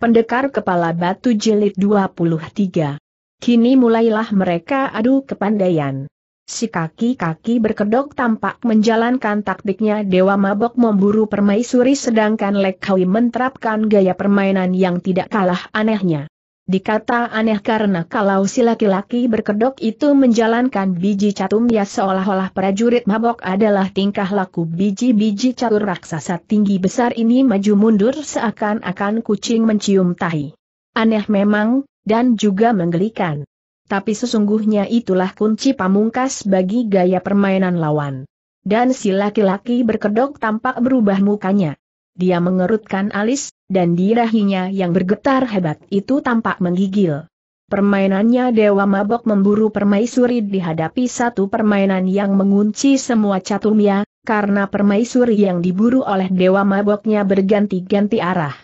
Pendekar Kepala Batu Jilid 23. Kini mulailah mereka adu kepandaian. Si kaki-kaki berkedok tampak menjalankan taktiknya Dewa Mabok memburu permaisuri sedangkan Lekawi menerapkan gaya permainan yang tidak kalah anehnya. Dikata aneh karena kalau si laki-laki berkedok itu menjalankan biji catum ya seolah-olah prajurit mabok adalah tingkah laku biji-biji catur raksasa tinggi besar ini maju mundur seakan-akan kucing mencium tahi. Aneh memang, dan juga menggelikan. Tapi sesungguhnya itulah kunci pamungkas bagi gaya permainan lawan. Dan si laki-laki berkedok tampak berubah mukanya. Dia mengerutkan alis, dan di dahinya yang bergetar hebat itu tampak menggigil. Permainannya Dewa Mabok memburu permaisuri dihadapi satu permainan yang mengunci semua catumya, karena permaisuri yang diburu oleh Dewa Maboknya berganti-ganti arah.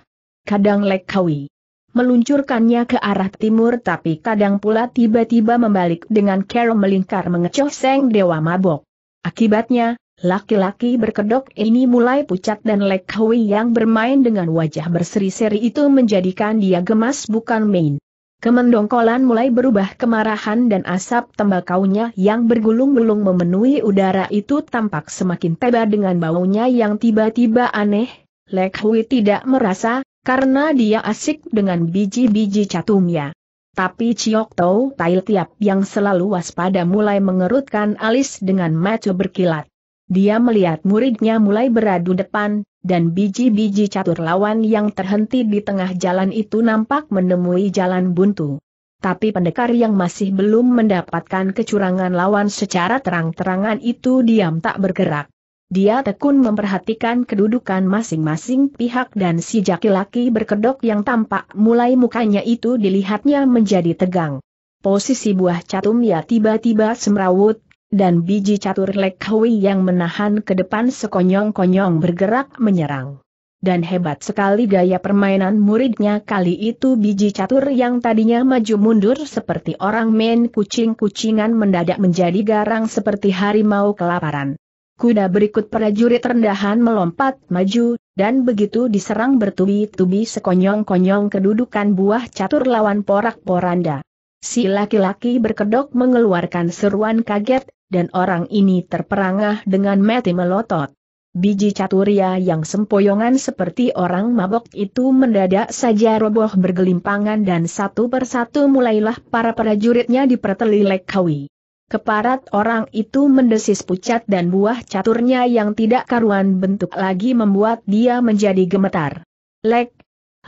Kadang Lekawi meluncurkannya ke arah timur tapi kadang pula tiba-tiba membalik dengan cara melingkar mengecoh Seng Dewa Mabok. Akibatnya, Laki-laki berkedok ini mulai pucat dan Lek Hui yang bermain dengan wajah berseri-seri itu menjadikan dia gemas bukan main. Kemendongkolan mulai berubah kemarahan dan asap tembakaunya yang bergulung-gulung memenuhi udara itu tampak semakin tebal dengan baunya yang tiba-tiba aneh. Lek Hui tidak merasa, karena dia asik dengan biji-biji catumnya. Tapi Ciok Tau Tai Tiap yang selalu waspada mulai mengerutkan alis dengan mata berkilat. Dia melihat muridnya mulai beradu depan, dan biji-biji catur lawan yang terhenti di tengah jalan itu nampak menemui jalan buntu. Tapi pendekar yang masih belum mendapatkan kecurangan lawan secara terang-terangan itu diam tak bergerak. Dia tekun memperhatikan kedudukan masing-masing pihak dan si jaki-laki berkedok yang tampak mulai mukanya itu dilihatnya menjadi tegang. Posisi buah catum ya tiba-tiba semrawut, dan biji catur Lek Hui yang menahan ke depan sekonyong-konyong bergerak menyerang. Dan hebat sekali gaya permainan muridnya kali itu biji catur yang tadinya maju mundur seperti orang main kucing-kucingan mendadak menjadi garang seperti harimau kelaparan. Kuda berikut prajurit rendahan melompat maju, dan begitu diserang bertubi-tubi sekonyong-konyong kedudukan buah catur lawan porak-poranda. Si laki-laki berkedok mengeluarkan seruan kaget, dan orang ini terperangah dengan mati melotot. Biji caturia yang sempoyongan seperti orang mabok itu mendadak saja roboh bergelimpangan dan satu persatu mulailah para prajuritnya diperteli kawi. Keparat orang itu mendesis pucat dan buah caturnya yang tidak karuan bentuk lagi membuat dia menjadi gemetar. Lek,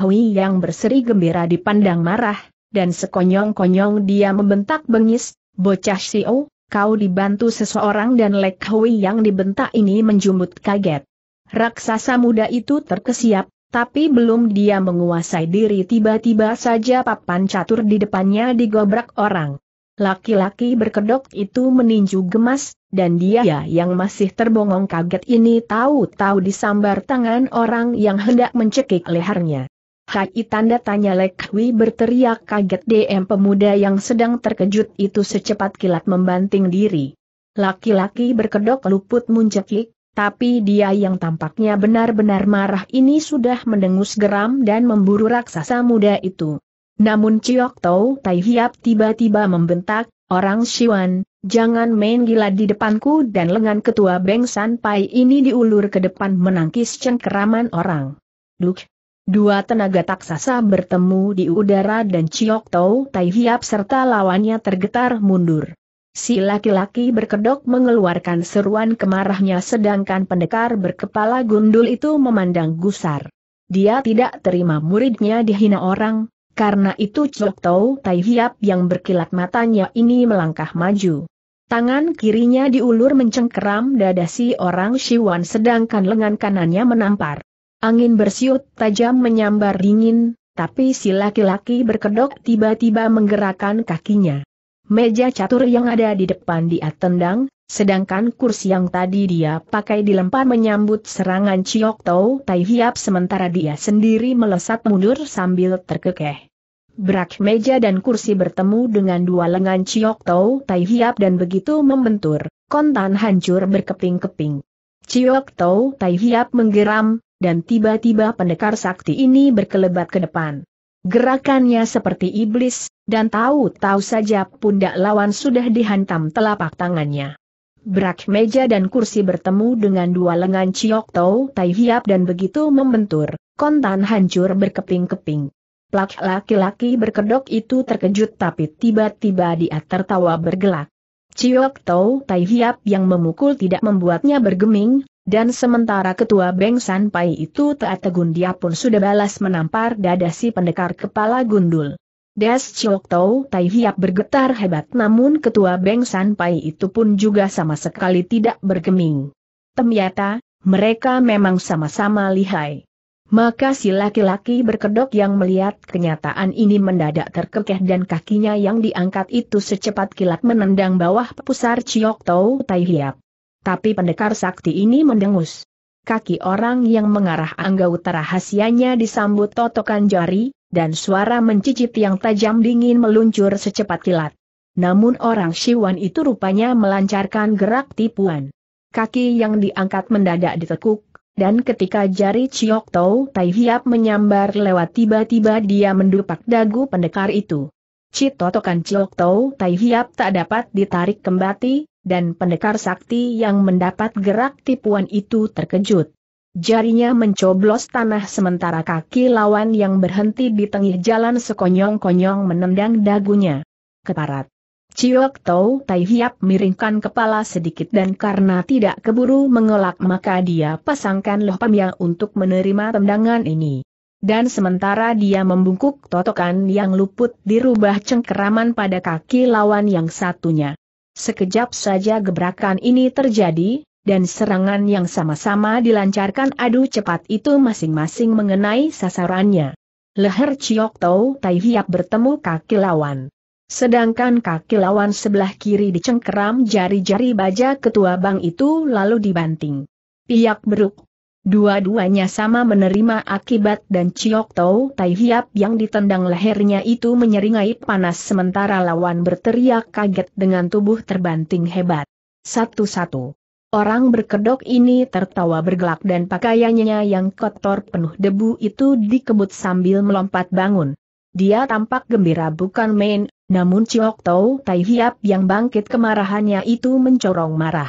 Hui yang berseri gembira dipandang marah, dan sekonyong-konyong dia membentak bengis, bocah siu, kau dibantu seseorang dan Lek Hui yang dibentak ini menjumut kaget. Raksasa muda itu terkesiap, tapi belum dia menguasai diri tiba-tiba saja papan catur di depannya digobrak orang. Laki-laki berkedok itu meninju gemas, dan dia yang masih terbongong kaget ini tahu-tahu disambar tangan orang yang hendak mencekik lehernya. Hai tanda tanya Lek Hui berteriak kaget DM pemuda yang sedang terkejut itu secepat kilat membanting diri. Laki-laki berkedok luput muncekik, tapi dia yang tampaknya benar-benar marah ini sudah mendengus geram dan memburu raksasa muda itu. Namun Ciok Tau Tai Hiap tiba-tiba membentak, Orang Siwan, jangan main gila di depanku dan lengan ketua Beng San Pai ini diulur ke depan menangkis cengkeraman orang. Duk, Dua tenaga taksasa bertemu di udara dan Ciok Tau Tai Hiap serta lawannya tergetar mundur. Si laki-laki berkedok mengeluarkan seruan kemarahnya sedangkan pendekar berkepala gundul itu memandang gusar. Dia tidak terima muridnya dihina orang, karena itu Ciok Tau Tai Hiap yang berkilat matanya ini melangkah maju. Tangan kirinya diulur mencengkeram dada si orang Siwan sedangkan lengan kanannya menampar. Angin bersiut tajam menyambar dingin, tapi si laki-laki berkedok tiba-tiba menggerakkan kakinya. Meja catur yang ada di depan dia tendang, sedangkan kursi yang tadi dia pakai dilempar menyambut serangan Ciok Tau Tai Hiap sementara dia sendiri melesat mundur sambil terkekeh. Brak meja dan kursi bertemu dengan dua lengan Ciok Tau Tai Hiap dan begitu membentur, kontan hancur berkeping-keping. Ciok Tau Tai Hiap menggeram, dan tiba-tiba pendekar sakti ini berkelebat ke depan. Gerakannya seperti iblis, dan tahu-tahu saja pundak lawan sudah dihantam telapak tangannya. Brak meja dan kursi bertemu dengan dua lengan Ciok Tau Tai Hiap dan begitu membentur, kontan hancur berkeping-keping. Plak laki-laki berkedok itu terkejut tapi tiba-tiba dia tertawa bergelak. Ciok Tau Tai Hiap yang memukul tidak membuatnya bergeming, dan sementara ketua Beng San Pai itu tak tegun dia pun sudah balas menampar dada si pendekar kepala gundul. Des Chok Tau Tai Hiap bergetar hebat namun ketua Beng San Pai itu pun juga sama sekali tidak bergeming. Ternyata, mereka memang sama-sama lihai. Maka si laki-laki berkedok yang melihat kenyataan ini mendadak terkekeh dan kakinya yang diangkat itu secepat kilat menendang bawah pusar Chok Tau Tai Hiap. Tapi pendekar sakti ini mendengus. Kaki orang yang mengarah angga utara rahasianya disambut totokan jari, dan suara mencicit yang tajam dingin meluncur secepat kilat. Namun orang Siwan itu rupanya melancarkan gerak tipuan. Kaki yang diangkat mendadak ditekuk, dan ketika jari Ciok Tau Tai Hiap menyambar lewat tiba-tiba dia mendupak dagu pendekar itu. Citotokan Ciok Tau Tai Hiap tak dapat ditarik kembali, dan pendekar sakti yang mendapat gerak tipuan itu terkejut. Jarinya mencoblos tanah sementara kaki lawan yang berhenti di tengah jalan sekonyong-konyong menendang dagunya. Keparat. Ciok Tau Tai Hiap miringkan kepala sedikit dan karena tidak keburu mengelak maka dia pasangkan loh pamya untuk menerima tendangan ini. Dan sementara dia membungkuk totokan yang luput dirubah cengkeraman pada kaki lawan yang satunya. Sekejap saja gebrakan ini terjadi, dan serangan yang sama-sama dilancarkan adu cepat itu masing-masing mengenai sasarannya. Leher Chiok Tau Tai Hiap bertemu kaki lawan. Sedangkan kaki lawan sebelah kiri dicengkeram jari-jari baja ketua Bang itu lalu dibanting. Piak beruk Dua-duanya sama menerima akibat dan Ciok Tau Tai Hiap yang ditendang lehernya itu menyeringai panas sementara lawan berteriak kaget dengan tubuh terbanting hebat. Satu-satu. Orang berkedok ini tertawa bergelak dan pakaiannya yang kotor penuh debu itu dikebut sambil melompat bangun. Dia tampak gembira bukan main, namun Ciok Tau Tai Hiap yang bangkit kemarahannya itu mencorong marah.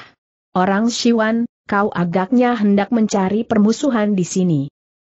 Orang Siwan, kau agaknya hendak mencari permusuhan di sini.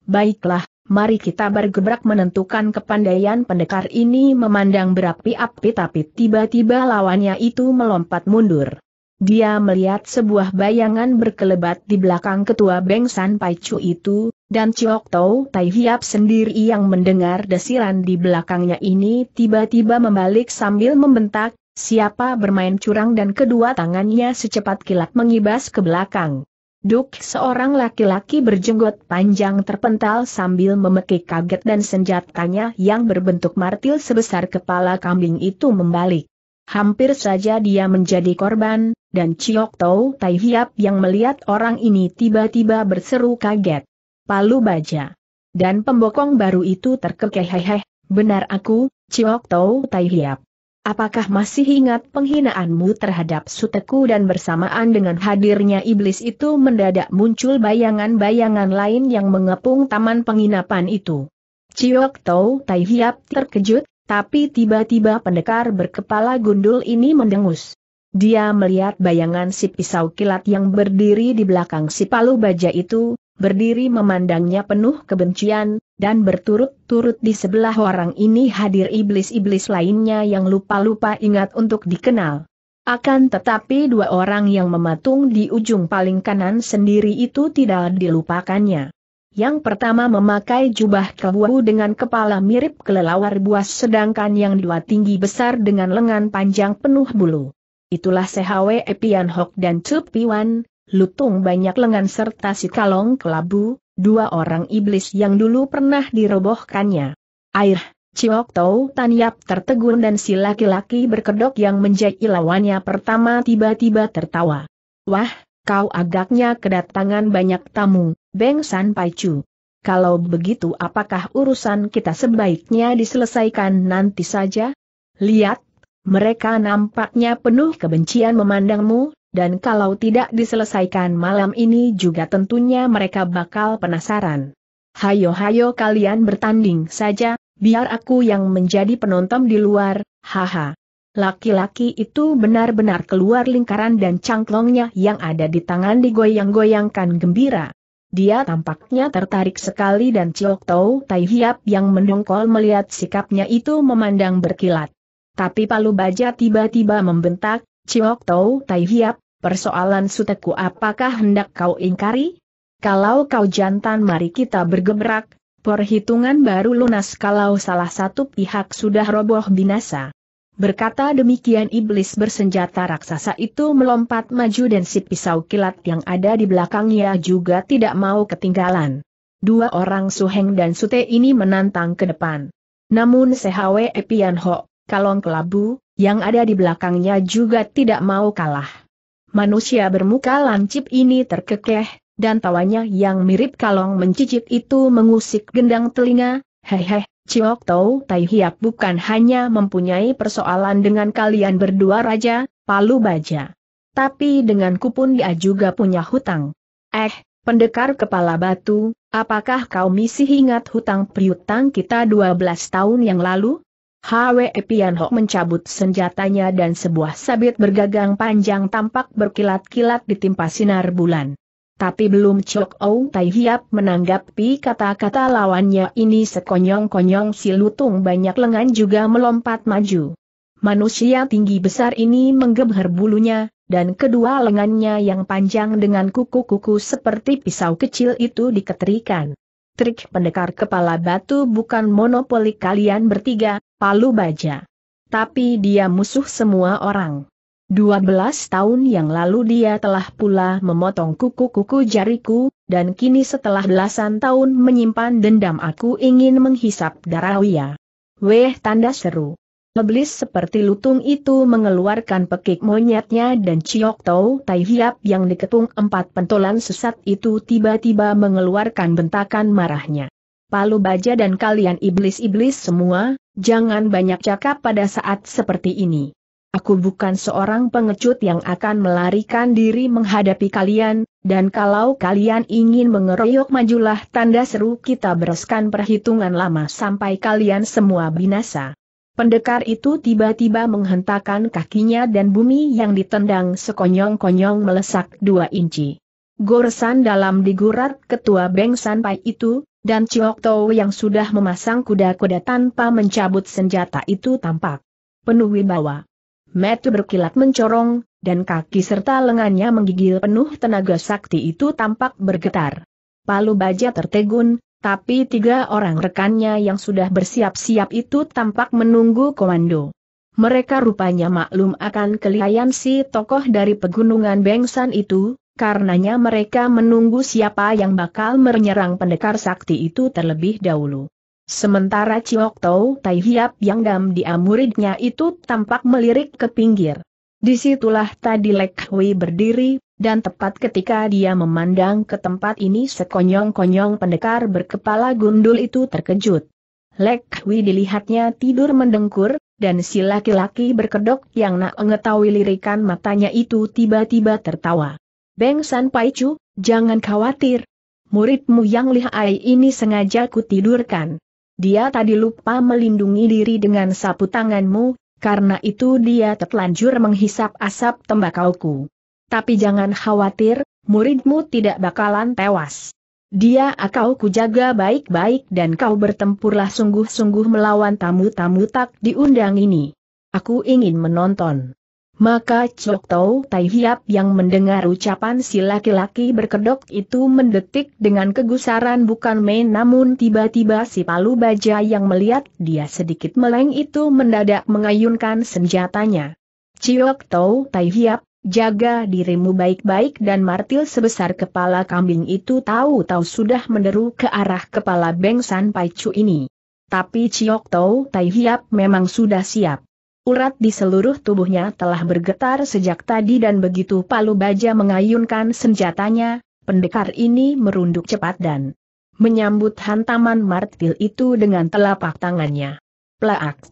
Baiklah, mari kita bergebrak menentukan kepandaian pendekar ini memandang berapi-api tapi tiba-tiba lawannya itu melompat mundur. Dia melihat sebuah bayangan berkelebat di belakang ketua Beng San Pai Chu itu, dan Chiok Tau Tai Hiap sendiri yang mendengar desiran di belakangnya ini tiba-tiba membalik sambil membentak, siapa bermain curang dan kedua tangannya secepat kilat mengibas ke belakang. Duk seorang laki-laki berjenggot panjang terpental sambil memekik kaget dan senjatanya yang berbentuk martil sebesar kepala kambing itu membalik. Hampir saja dia menjadi korban, dan Ciok Tau Tai Hiap yang melihat orang ini tiba-tiba berseru kaget. Palu baja. Dan pembokong baru itu terkekeh benar aku, Ciok Tau Tai Hiap. Apakah masih ingat penghinaanmu terhadap Suteku dan bersamaan dengan hadirnya iblis itu mendadak muncul bayangan-bayangan lain yang mengepung taman penginapan itu? Ciok Tau Tai Hiap terkejut, tapi tiba-tiba pendekar berkepala gundul ini mendengus. Dia melihat bayangan si pisau kilat yang berdiri di belakang si palu baja itu, berdiri memandangnya penuh kebencian, dan berturut-turut di sebelah orang ini hadir iblis-iblis lainnya yang lupa-lupa ingat untuk dikenal. Akan tetapi dua orang yang mematung di ujung paling kanan sendiri itu tidak dilupakannya. Yang pertama memakai jubah kebuahu dengan kepala mirip kelelawar buas sedangkan yang dua tinggi besar dengan lengan panjang penuh bulu. Itulah CHW Epian Hok dan Cup Piwan, lutung banyak lengan serta si kalong kelabu, dua orang iblis yang dulu pernah dirobohkannya. Air, Ciok Tau Taniap tertegun dan si laki-laki berkedok yang menjadi lawannya pertama tiba-tiba tertawa. Wah, kau agaknya kedatangan banyak tamu, Beng San Paicu. Kalau begitu apakah urusan kita sebaiknya diselesaikan nanti saja? Lihat, mereka nampaknya penuh kebencian memandangmu, dan kalau tidak diselesaikan malam ini juga tentunya mereka bakal penasaran. Hayo-hayo kalian bertanding saja, biar aku yang menjadi penonton di luar, haha. Laki-laki itu benar-benar keluar lingkaran dan cangklongnya yang ada di tangan digoyang-goyangkan gembira. Dia tampaknya tertarik sekali dan Ciok Tau Tai Hiap yang mendongkol melihat sikapnya itu memandang berkilat. Tapi Palu Baja tiba-tiba membentak, Ciok Tau Tai Hiap, persoalan suteku apakah hendak kau ingkari? Kalau kau jantan mari kita bergebrak, perhitungan baru lunas kalau salah satu pihak sudah roboh binasa. Berkata demikian iblis bersenjata raksasa itu melompat maju dan si pisau kilat yang ada di belakangnya juga tidak mau ketinggalan. Dua orang Suheng dan Sute ini menantang ke depan. Namun sehawe Epian Kalong Kelabu, yang ada di belakangnya juga tidak mau kalah. Manusia bermuka lancip ini terkekeh, dan tawanya yang mirip kalong mencicit itu mengusik gendang telinga, hehe, Ciok Tau Tai Hiap bukan hanya mempunyai persoalan dengan kalian berdua raja, palu baja. Tapi denganku pun dia juga punya hutang. Eh, pendekar kepala batu, apakah kau misi ingat hutang priutang kita 12 tahun yang lalu? Hwe Pianho mencabut senjatanya dan sebuah sabit bergagang panjang tampak berkilat-kilat ditimpa sinar bulan. Tapi belum Chok Ou Tai Hiap menanggapi kata-kata lawannya ini sekonyong-konyong si lutung banyak lengan juga melompat maju. Manusia tinggi besar ini menggeber bulunya, dan kedua lengannya yang panjang dengan kuku-kuku seperti pisau kecil itu diketerikan listrik pendekar kepala batu bukan monopoli kalian bertiga, palu baja. Tapi dia musuh semua orang. 12 tahun yang lalu dia telah pula memotong kuku-kuku jariku, dan kini setelah belasan tahun menyimpan dendam aku ingin menghisap darawia. Weh tanda seru. Iblis seperti lutung itu mengeluarkan pekik monyetnya dan Ciok Tau Tai Hiap yang diketung empat pentolan sesat itu tiba-tiba mengeluarkan bentakan marahnya. Palu baja dan kalian iblis-iblis semua, jangan banyak cakap pada saat seperti ini. Aku bukan seorang pengecut yang akan melarikan diri menghadapi kalian, dan kalau kalian ingin mengeroyok majulah tanda seru kita bereskan perhitungan lama sampai kalian semua binasa. Pendekar itu tiba-tiba menghentakkan kakinya dan bumi yang ditendang sekonyong-konyong melesak dua inci. Goresan dalam digurat ketua Beng Sanpai itu, dan Chiok Tau yang sudah memasang kuda-kuda tanpa mencabut senjata itu tampak penuh wibawa. Metu berkilat mencorong, dan kaki serta lengannya menggigil penuh tenaga sakti itu tampak bergetar. Palu baja tertegun, tapi tiga orang rekannya yang sudah bersiap-siap itu tampak menunggu komando. Mereka rupanya maklum akan kelihayan si tokoh dari pegunungan Bengsan itu, karenanya mereka menunggu siapa yang bakal menyerang pendekar sakti itu terlebih dahulu. Sementara Ciok Tau Tai Hiap yang dam diamuridnya muridnya itu tampak melirik ke pinggir. Disitulah tadi Lek Hui berdiri, dan tepat ketika dia memandang ke tempat ini sekonyong-konyong pendekar berkepala gundul itu terkejut. Lek Hui dilihatnya tidur mendengkur, dan si laki-laki berkedok yang nak mengetahui lirikan matanya itu tiba-tiba tertawa. Beng San Chu, jangan khawatir. Muridmu yang lihai ini sengaja kutidurkan. Dia tadi lupa melindungi diri dengan sapu tanganmu, karena itu dia terlanjur menghisap asap tembakauku. Tapi jangan khawatir, muridmu tidak bakalan tewas. Dia akau kujaga baik-baik dan kau bertempurlah sungguh-sungguh melawan tamu-tamu tak diundang ini. Aku ingin menonton. Maka Chok Tau Tai Hiap yang mendengar ucapan si laki-laki berkedok itu mendetik dengan kegusaran bukan main namun tiba-tiba si palu baja yang melihat dia sedikit meleng itu mendadak mengayunkan senjatanya. Chok Tau Tai Hiap, Jaga dirimu baik-baik dan martil sebesar kepala kambing itu tahu-tahu sudah meneru ke arah kepala Beng San Pai Chu ini. Tapi Chiok Tau Tai Hiap memang sudah siap. Urat di seluruh tubuhnya telah bergetar sejak tadi dan begitu Palu Baja mengayunkan senjatanya, pendekar ini merunduk cepat dan menyambut hantaman martil itu dengan telapak tangannya. Plaak!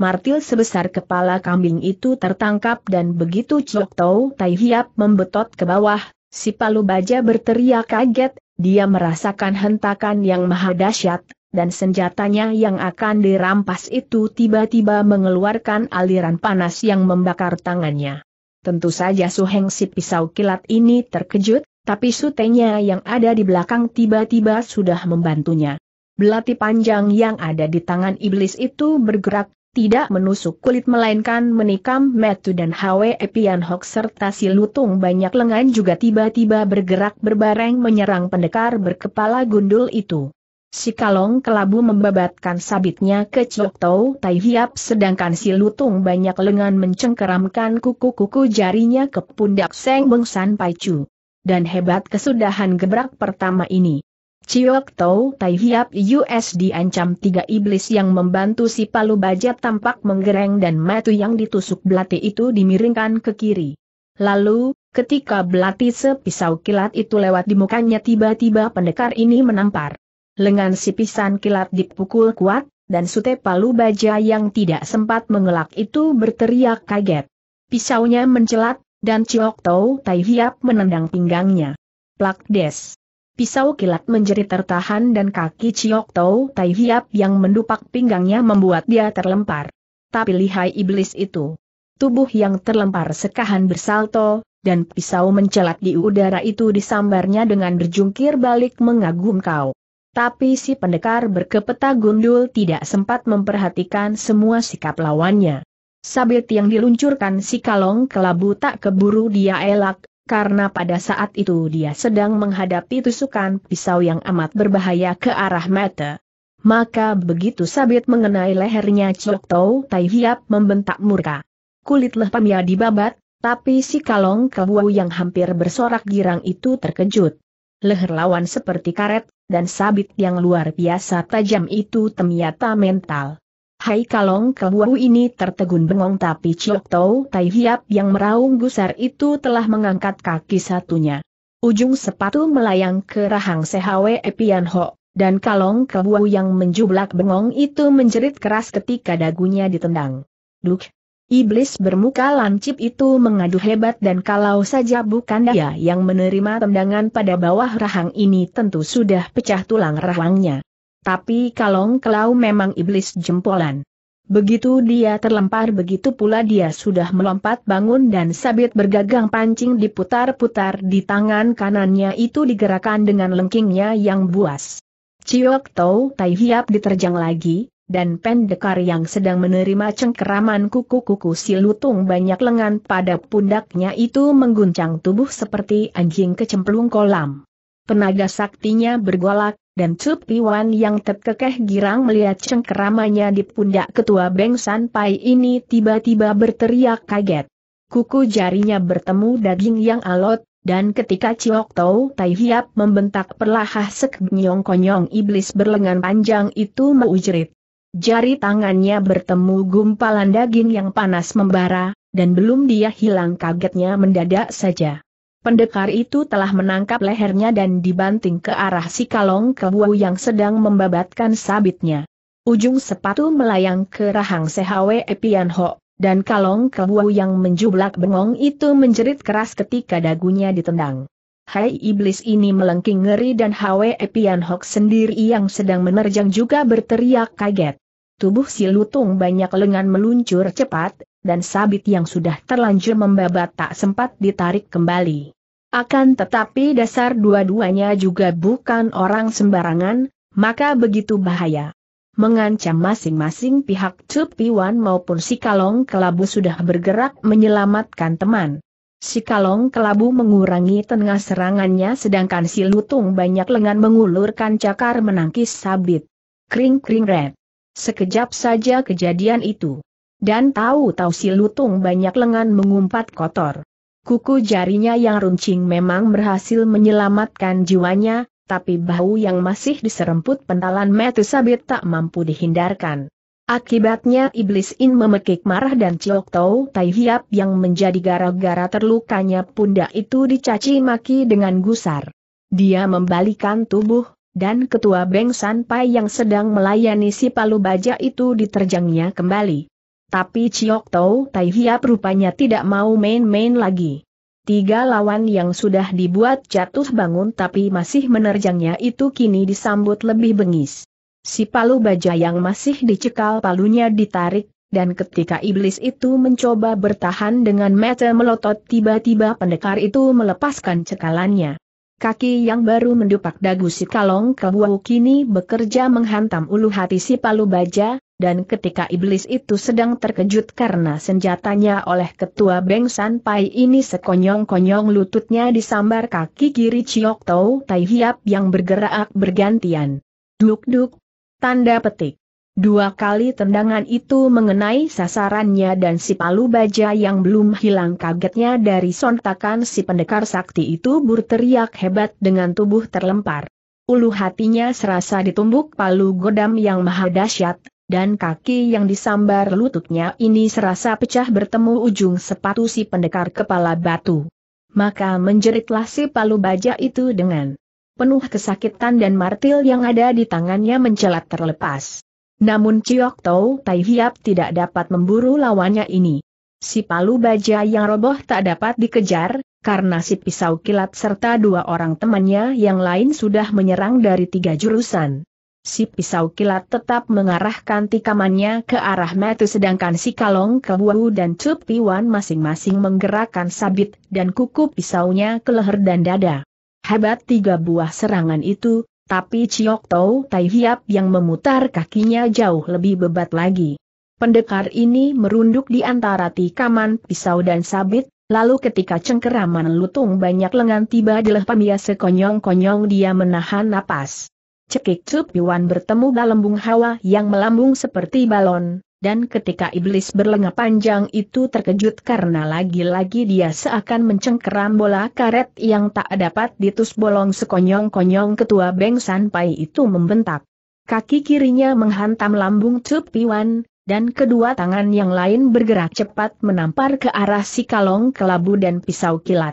Martil sebesar kepala kambing itu tertangkap dan begitu Chok Tau Tai Hiap membetot ke bawah, si palu baja berteriak kaget, dia merasakan hentakan yang maha dahsyat, dan senjatanya yang akan dirampas itu tiba-tiba mengeluarkan aliran panas yang membakar tangannya. Tentu saja Suheng si pisau kilat ini terkejut, tapi sutenya yang ada di belakang tiba-tiba sudah membantunya. Belati panjang yang ada di tangan iblis itu bergerak, tidak menusuk kulit melainkan menikam Metu dan hawe Epian Hok serta si lutung banyak lengan juga tiba-tiba bergerak berbareng menyerang pendekar berkepala gundul itu. Si kalong kelabu membabatkan sabitnya ke Chok Tau Tai Hiap sedangkan si lutung banyak lengan mencengkeramkan kuku-kuku jarinya ke pundak Seng Beng San Pai Chu. Dan hebat kesudahan gebrak pertama ini. Ciok Tau Tai Hiap US diancam tiga iblis yang membantu si palu baja tampak menggereng dan matu yang ditusuk belati itu dimiringkan ke kiri. Lalu, ketika belati sepisau kilat itu lewat di mukanya tiba-tiba pendekar ini menampar. Lengan si pisan kilat dipukul kuat, dan sute palu baja yang tidak sempat mengelak itu berteriak kaget. Pisaunya mencelat, dan Ciok Tau Tai Hiap menendang pinggangnya. Plak des. Pisau kilat menjerit tertahan dan kaki Ciok Tau Tai Hiap yang mendupak pinggangnya membuat dia terlempar. Tapi lihai iblis itu. Tubuh yang terlempar sekahan bersalto, dan pisau mencelat di udara itu disambarnya dengan berjungkir balik mengagum kau. Tapi si pendekar berkepeta gundul tidak sempat memperhatikan semua sikap lawannya. Sabit yang diluncurkan si kalong kelabu tak keburu dia elak, karena pada saat itu dia sedang menghadapi tusukan pisau yang amat berbahaya ke arah mata. Maka begitu sabit mengenai lehernya Chok Tau Tai Hiap membentak murka. Kulit lehamnya dibabat, tapi si kalong kebuau yang hampir bersorak girang itu terkejut. Leher lawan seperti karet, dan sabit yang luar biasa tajam itu temiata mental. Hai kalong kewu ini tertegun bengong tapi Chiok Tau Tai Hiap yang meraung gusar itu telah mengangkat kaki satunya. Ujung sepatu melayang ke rahang sehawe Epian Ho, dan kalong kewu yang menjublak bengong itu menjerit keras ketika dagunya ditendang. Duk! Iblis bermuka lancip itu mengadu hebat dan kalau saja bukan dia yang menerima tendangan pada bawah rahang ini tentu sudah pecah tulang rahangnya. Tapi kalong kelau memang iblis jempolan. Begitu dia terlempar begitu pula dia sudah melompat bangun dan sabit bergagang pancing diputar-putar di tangan kanannya itu digerakkan dengan lengkingnya yang buas. Ciok Tau Tai Hiap diterjang lagi, dan pendekar yang sedang menerima cengkeraman kuku-kuku si lutung banyak lengan pada pundaknya itu mengguncang tubuh seperti anjing kecemplung kolam. Penaga saktinya bergolak, dan Cup Piwan yang terkekeh girang melihat cengkeramannya di pundak ketua Beng San Pai ini tiba-tiba berteriak kaget. Kuku jarinya bertemu daging yang alot, dan ketika Ciok Tau Tai Hiap membentak perlahan sek konyong iblis berlengan panjang itu meujerit. Jari tangannya bertemu gumpalan daging yang panas membara, dan belum dia hilang kagetnya mendadak saja. Pendekar itu telah menangkap lehernya dan dibanting ke arah si kalong kebu yang sedang membabatkan sabitnya. Ujung sepatu melayang ke rahang sehawe Epian Ho, dan kalong kebu yang menjublak bengong itu menjerit keras ketika dagunya ditendang. Hai iblis ini melengking ngeri dan Hwe Epian Hok sendiri yang sedang menerjang juga berteriak kaget. Tubuh si lutung banyak lengan meluncur cepat, dan sabit yang sudah terlanjur membabat tak sempat ditarik kembali. Akan tetapi dasar dua-duanya juga bukan orang sembarangan, maka begitu bahaya. Mengancam masing-masing pihak Wan maupun si Kalong Kelabu sudah bergerak menyelamatkan teman. Si Kalong Kelabu mengurangi tengah serangannya sedangkan si Lutung banyak lengan mengulurkan cakar menangkis sabit. Kring-kring red. Sekejap saja kejadian itu. Dan tahu-tahu si lutung banyak lengan mengumpat kotor. Kuku jarinya yang runcing memang berhasil menyelamatkan jiwanya, tapi bau yang masih diserempet pentalan Metusabit tak mampu dihindarkan. Akibatnya Iblis In memekik marah dan Ciok Tau Tai Hiap yang menjadi gara-gara terlukanya pundak itu dicaci maki dengan gusar. Dia membalikan tubuh, dan ketua Beng Sanpai yang sedang melayani si palu baja itu diterjangnya kembali. Tapi Chiok Tau Tai Hiap rupanya tidak mau main-main lagi. Tiga lawan yang sudah dibuat jatuh bangun tapi masih menerjangnya itu kini disambut lebih bengis. Si palu baja yang masih dicekal palunya ditarik, dan ketika iblis itu mencoba bertahan dengan mata melotot tiba-tiba pendekar itu melepaskan cekalannya. Kaki yang baru mendupak dagu si kalong kebuau kini bekerja menghantam ulu hati si palu baja, dan ketika iblis itu sedang terkejut karena senjatanya oleh ketua Beng San Pai ini sekonyong-konyong lututnya disambar kaki kiri Chiok Tau Tai Hiap yang bergerak bergantian. Duk-duk. Tanda petik. Dua kali tendangan itu mengenai sasarannya dan si palu baja yang belum hilang kagetnya dari sontakan si pendekar sakti itu berteriak hebat dengan tubuh terlempar. Ulu hatinya serasa ditumbuk palu godam yang maha dahsyat, dan kaki yang disambar lututnya ini serasa pecah bertemu ujung sepatu si pendekar kepala batu. Maka menjeritlah si palu baja itu dengan penuh kesakitan dan martil yang ada di tangannya mencelat terlepas. Namun Ciok Tau Tai Hiap tidak dapat memburu lawannya ini. Si palu baja yang roboh tak dapat dikejar, karena si pisau kilat serta dua orang temannya yang lain sudah menyerang dari tiga jurusan si pisau kilat tetap mengarahkan tikamannya ke arah Metu sedangkan si kalong kewu dan cupiwan masing-masing menggerakkan sabit dan kuku pisaunya ke leher dan dada. Hebat tiga buah serangan itu, tapi Ciok Tau Tai Hiap yang memutar kakinya jauh lebih bebat lagi. Pendekar ini merunduk di antara tikaman pisau dan sabit, lalu ketika cengkeraman lutung banyak lengan tiba di leher sekonyong-konyong dia menahan napas. Cekik Cup Yuan bertemu bung hawa yang melambung seperti balon, dan ketika iblis berlengah panjang itu terkejut karena lagi-lagi dia seakan mencengkeram bola karet yang tak dapat ditus bolong sekonyong-konyong ketua Beng Sanpai itu membentak. Kaki kirinya menghantam lambung Cup Yuan, dan kedua tangan yang lain bergerak cepat menampar ke arah si kalong kelabu dan pisau kilat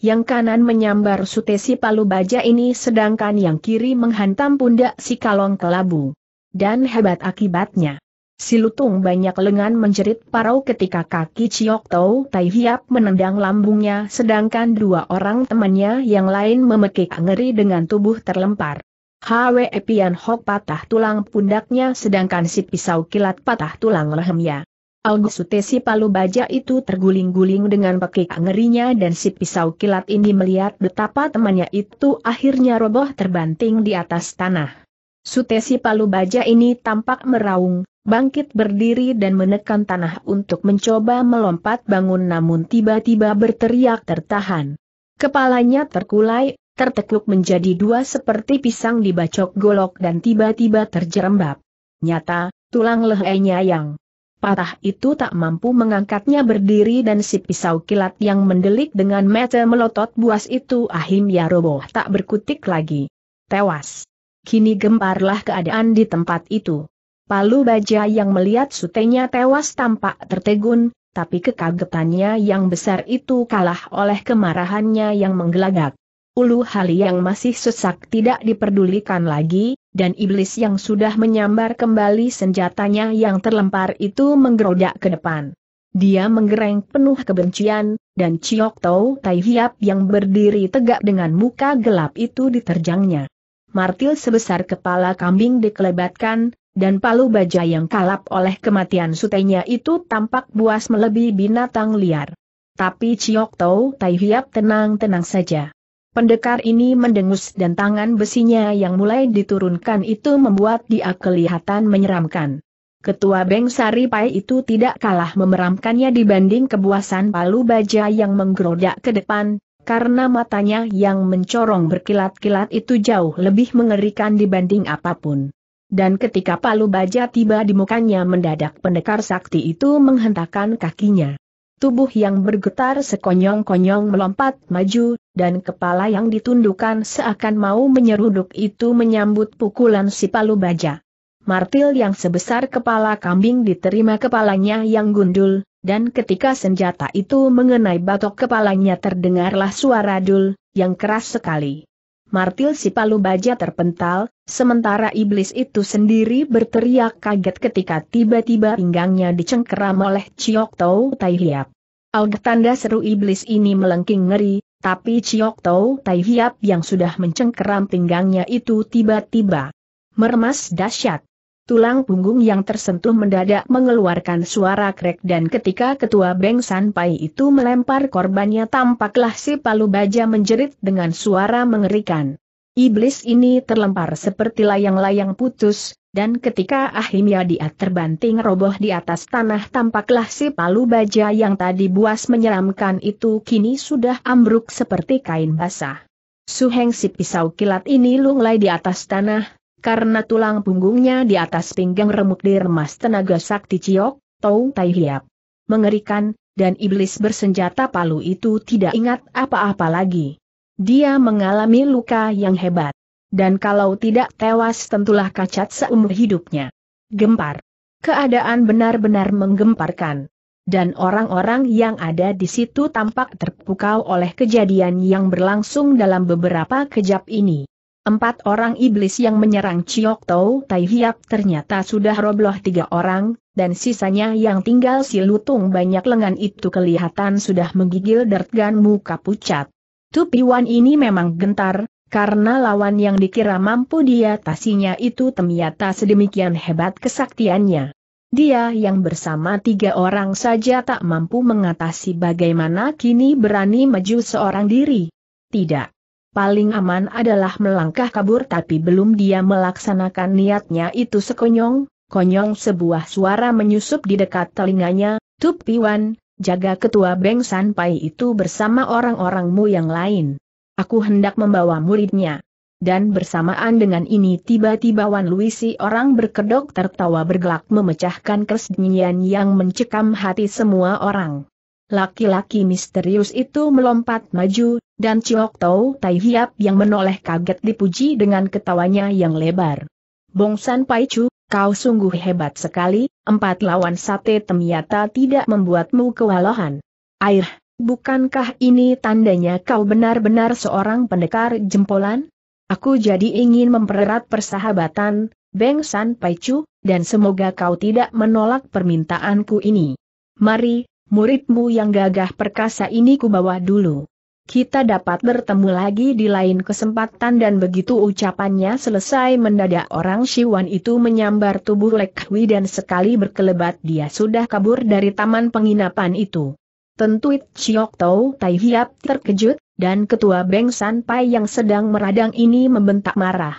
yang kanan menyambar sutesi palu baja ini sedangkan yang kiri menghantam pundak si kalong kelabu. Dan hebat akibatnya. Si lutung banyak lengan menjerit parau ketika kaki Ciok Tau Tai Hiap menendang lambungnya sedangkan dua orang temannya yang lain memekik ngeri dengan tubuh terlempar. Hwe Pian Hok patah tulang pundaknya sedangkan si pisau kilat patah tulang lehemnya. Augustesi palu baja itu terguling-guling dengan pekik ngerinya dan si pisau kilat ini melihat betapa temannya itu akhirnya roboh terbanting di atas tanah. Sutesi palu baja ini tampak meraung, bangkit berdiri dan menekan tanah untuk mencoba melompat bangun namun tiba-tiba berteriak tertahan. Kepalanya terkulai, tertekuk menjadi dua seperti pisang dibacok golok dan tiba-tiba terjerembab. Nyata, tulang lehernya yang Patah itu tak mampu mengangkatnya berdiri dan si pisau kilat yang mendelik dengan mata melotot buas itu ya roboh tak berkutik lagi. Tewas. Kini gemparlah keadaan di tempat itu. Palu baja yang melihat sutenya tewas tampak tertegun, tapi kekagetannya yang besar itu kalah oleh kemarahannya yang menggelagak. Ulu hali yang masih sesak tidak diperdulikan lagi, dan iblis yang sudah menyambar kembali senjatanya yang terlempar itu menggerodak ke depan. Dia menggereng penuh kebencian, dan Ciok Tau Tai Hiap yang berdiri tegak dengan muka gelap itu diterjangnya. Martil sebesar kepala kambing dikelebatkan, dan palu baja yang kalap oleh kematian sutenya itu tampak buas melebihi binatang liar. Tapi Ciok Tau Tai Hiap tenang-tenang saja. Pendekar ini mendengus dan tangan besinya yang mulai diturunkan itu membuat dia kelihatan menyeramkan. Ketua Beng Sari itu tidak kalah memeramkannya dibanding kebuasan palu baja yang menggerodak ke depan, karena matanya yang mencorong berkilat-kilat itu jauh lebih mengerikan dibanding apapun. Dan ketika palu baja tiba di mukanya mendadak pendekar sakti itu menghentakkan kakinya. Tubuh yang bergetar sekonyong-konyong melompat maju, dan kepala yang ditundukkan seakan mau menyeruduk itu menyambut pukulan si palu baja. Martil yang sebesar kepala kambing diterima kepalanya yang gundul, dan ketika senjata itu mengenai batok kepalanya terdengarlah suara dul, yang keras sekali. Martil si palu baja terpental, sementara iblis itu sendiri berteriak kaget ketika tiba-tiba pinggangnya dicengkeram oleh Ciok Tau Tai Hiap. Aug tanda seru iblis ini melengking ngeri, tapi Ciok Tau Tai Hiap yang sudah mencengkeram pinggangnya itu tiba-tiba meremas dahsyat tulang punggung yang tersentuh mendadak mengeluarkan suara krek dan ketika ketua Beng San itu melempar korbannya tampaklah si palu baja menjerit dengan suara mengerikan. Iblis ini terlempar seperti layang-layang putus, dan ketika Ahimya dia terbanting roboh di atas tanah tampaklah si palu baja yang tadi buas menyeramkan itu kini sudah ambruk seperti kain basah. Suheng si pisau kilat ini lunglai di atas tanah, karena tulang punggungnya di atas pinggang remuk diremas tenaga sakti Ciok, Tau Tai Hiap. Mengerikan, dan iblis bersenjata palu itu tidak ingat apa-apa lagi. Dia mengalami luka yang hebat. Dan kalau tidak tewas tentulah kacat seumur hidupnya. Gempar. Keadaan benar-benar menggemparkan. Dan orang-orang yang ada di situ tampak terpukau oleh kejadian yang berlangsung dalam beberapa kejap ini. Empat orang iblis yang menyerang Chiok Tau Tai Hiap ternyata sudah robloh tiga orang, dan sisanya yang tinggal si lutung banyak lengan itu kelihatan sudah menggigil dertgan muka pucat. Tupiwan ini memang gentar, karena lawan yang dikira mampu dia diatasinya itu ternyata sedemikian hebat kesaktiannya. Dia yang bersama tiga orang saja tak mampu mengatasi bagaimana kini berani maju seorang diri. Tidak paling aman adalah melangkah kabur tapi belum dia melaksanakan niatnya itu sekonyong, konyong sebuah suara menyusup di dekat telinganya, Tup Piwan, jaga ketua Beng Sanpai itu bersama orang-orangmu yang lain. Aku hendak membawa muridnya. Dan bersamaan dengan ini tiba-tiba Wan Luisi orang berkedok tertawa bergelak memecahkan kesenian yang mencekam hati semua orang. Laki-laki misterius itu melompat maju, dan Ciok Tau Tai Hiap yang menoleh kaget dipuji dengan ketawanya yang lebar. Bong San Chu, kau sungguh hebat sekali, empat lawan sate ternyata tidak membuatmu kewalahan. Air, bukankah ini tandanya kau benar-benar seorang pendekar jempolan? Aku jadi ingin mempererat persahabatan, Beng San Chu, dan semoga kau tidak menolak permintaanku ini. Mari, muridmu yang gagah perkasa ini kubawa dulu. Kita dapat bertemu lagi di lain kesempatan dan begitu ucapannya selesai mendadak orang Siwan itu menyambar tubuh Lekwi dan sekali berkelebat dia sudah kabur dari taman penginapan itu. Tentu Chiok Tau Tai Hiap terkejut, dan ketua Beng San Pai yang sedang meradang ini membentak marah.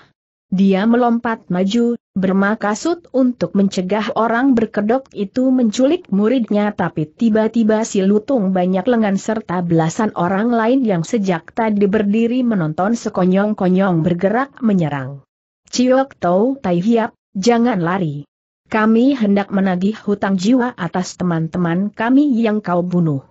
Dia melompat maju, bermaksud untuk mencegah orang berkedok itu menculik muridnya tapi tiba-tiba si lutung banyak lengan serta belasan orang lain yang sejak tadi berdiri menonton sekonyong-konyong bergerak menyerang. Ciyok Tau Tai Hiap, jangan lari. Kami hendak menagih hutang jiwa atas teman-teman kami yang kau bunuh.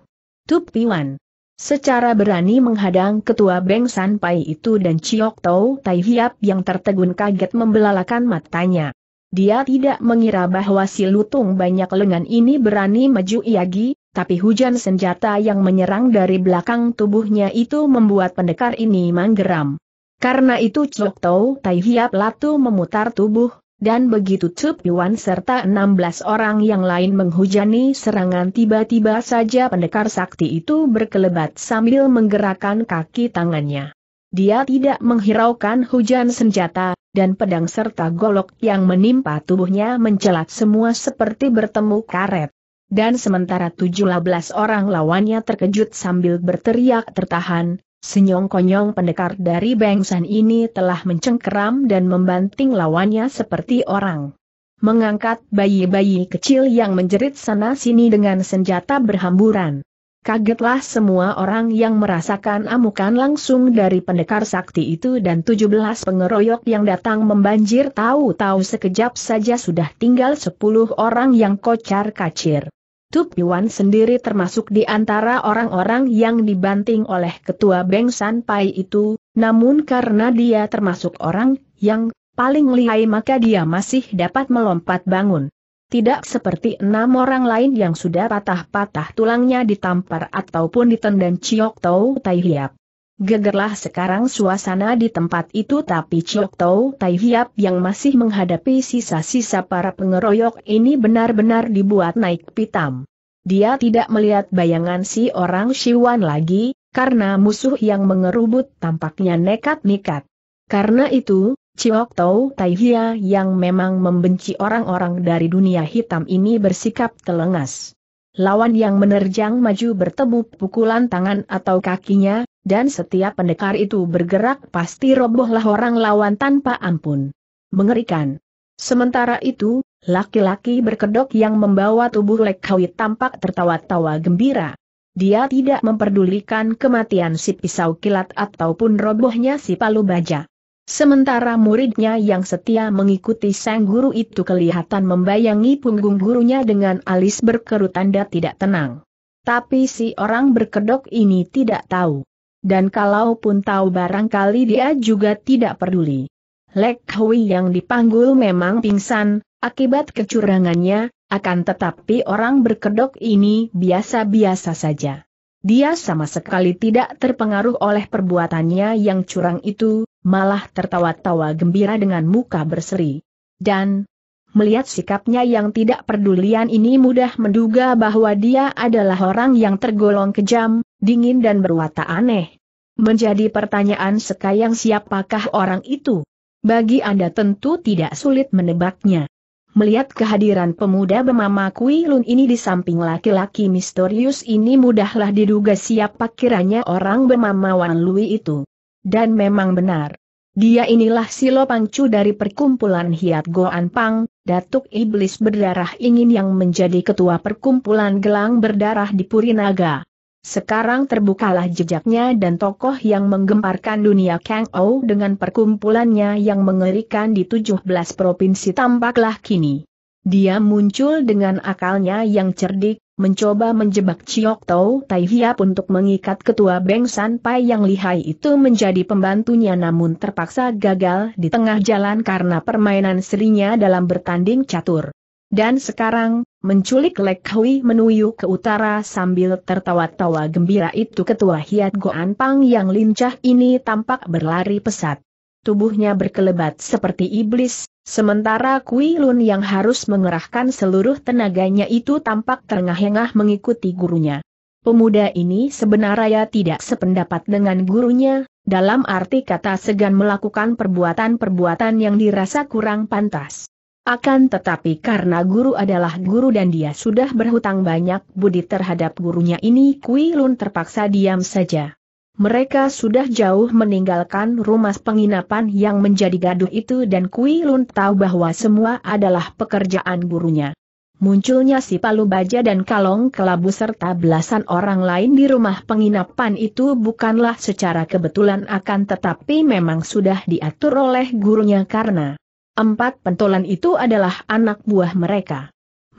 Tupiwan, secara berani menghadang ketua Beng San Pai itu dan Chiok Tau Tai Hiap yang tertegun kaget membelalakan matanya. Dia tidak mengira bahwa si lutung banyak lengan ini berani maju iagi, tapi hujan senjata yang menyerang dari belakang tubuhnya itu membuat pendekar ini manggeram. Karena itu Chiok Tau Tai Hiap Latu memutar tubuh, dan begitu Cup Yuan serta 16 orang yang lain menghujani serangan tiba-tiba saja pendekar sakti itu berkelebat sambil menggerakkan kaki tangannya. Dia tidak menghiraukan hujan senjata, dan pedang serta golok yang menimpa tubuhnya mencelat semua seperti bertemu karet. Dan sementara 17 orang lawannya terkejut sambil berteriak tertahan, Senyong-konyong pendekar dari Bengsan ini telah mencengkeram dan membanting lawannya seperti orang. Mengangkat bayi-bayi kecil yang menjerit sana-sini dengan senjata berhamburan. Kagetlah semua orang yang merasakan amukan langsung dari pendekar sakti itu dan 17 pengeroyok yang datang membanjir tahu-tahu sekejap saja sudah tinggal 10 orang yang kocar kacir. Tup Yuan sendiri termasuk di antara orang-orang yang dibanting oleh ketua Beng San Pai itu, namun karena dia termasuk orang yang paling lihai maka dia masih dapat melompat bangun. Tidak seperti enam orang lain yang sudah patah-patah tulangnya ditampar ataupun ditendang Ciok Tau Tai Hiap. Gegerlah sekarang suasana di tempat itu tapi Chiok Tau Tai Hiap yang masih menghadapi sisa-sisa para pengeroyok ini benar-benar dibuat naik pitam. Dia tidak melihat bayangan si orang Siwan lagi, karena musuh yang mengerubut tampaknya nekat-nekat. Karena itu, Chiok Tau Tai Hia yang memang membenci orang-orang dari dunia hitam ini bersikap telengas. Lawan yang menerjang maju bertemu pukulan tangan atau kakinya, dan setiap pendekar itu bergerak pasti robohlah orang lawan tanpa ampun. Mengerikan. Sementara itu, laki-laki berkedok yang membawa tubuh Lekawi tampak tertawa-tawa gembira. Dia tidak memperdulikan kematian si pisau kilat ataupun robohnya si palu baja. Sementara muridnya yang setia mengikuti sang guru itu kelihatan membayangi punggung gurunya dengan alis berkerut tanda tidak tenang. Tapi si orang berkedok ini tidak tahu. Dan kalaupun tahu barangkali dia juga tidak peduli. Lek Hui yang dipanggul memang pingsan, akibat kecurangannya, akan tetapi orang berkedok ini biasa-biasa saja. Dia sama sekali tidak terpengaruh oleh perbuatannya yang curang itu, malah tertawa-tawa gembira dengan muka berseri. Dan, Melihat sikapnya yang tidak pedulian ini mudah menduga bahwa dia adalah orang yang tergolong kejam, dingin dan berwatak aneh. Menjadi pertanyaan sekayang siapakah orang itu? Bagi Anda tentu tidak sulit menebaknya. Melihat kehadiran pemuda bernama Kuilun ini di samping laki-laki misterius ini mudahlah diduga siapa kiranya orang bernama Wan Lui itu. Dan memang benar. Dia inilah Silo Pangcu dari perkumpulan Hiat Goan Pang, Datuk Iblis Berdarah ingin yang menjadi ketua perkumpulan gelang berdarah di Purinaga. Sekarang terbukalah jejaknya dan tokoh yang menggemparkan dunia Kang O dengan perkumpulannya yang mengerikan di 17 provinsi tampaklah kini. Dia muncul dengan akalnya yang cerdik, mencoba menjebak Chiok Tau Tai Hiap untuk mengikat ketua Beng San Pai yang lihai itu menjadi pembantunya namun terpaksa gagal di tengah jalan karena permainan serinya dalam bertanding catur. Dan sekarang, menculik Lek Hui menuju ke utara sambil tertawa-tawa gembira itu ketua Hiat Goan Pang yang lincah ini tampak berlari pesat. Tubuhnya berkelebat seperti iblis, Sementara Kui Lun yang harus mengerahkan seluruh tenaganya itu tampak terengah-engah mengikuti gurunya. Pemuda ini sebenarnya tidak sependapat dengan gurunya, dalam arti kata segan melakukan perbuatan-perbuatan yang dirasa kurang pantas. Akan tetapi karena guru adalah guru dan dia sudah berhutang banyak budi terhadap gurunya ini Kui Lun terpaksa diam saja mereka sudah jauh meninggalkan rumah penginapan yang menjadi gaduh itu dan Kui Lun tahu bahwa semua adalah pekerjaan gurunya. Munculnya si Palu Baja dan Kalong Kelabu serta belasan orang lain di rumah penginapan itu bukanlah secara kebetulan akan tetapi memang sudah diatur oleh gurunya karena empat pentolan itu adalah anak buah mereka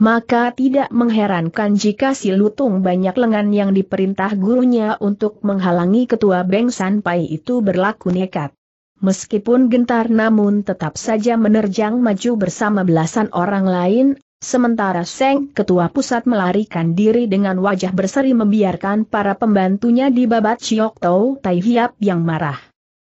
maka tidak mengherankan jika si Lutung banyak lengan yang diperintah gurunya untuk menghalangi ketua Beng Sanpai itu berlaku nekat. Meskipun gentar namun tetap saja menerjang maju bersama belasan orang lain, sementara Seng ketua pusat melarikan diri dengan wajah berseri membiarkan para pembantunya dibabat Chiok Tau Tai Hiap yang marah.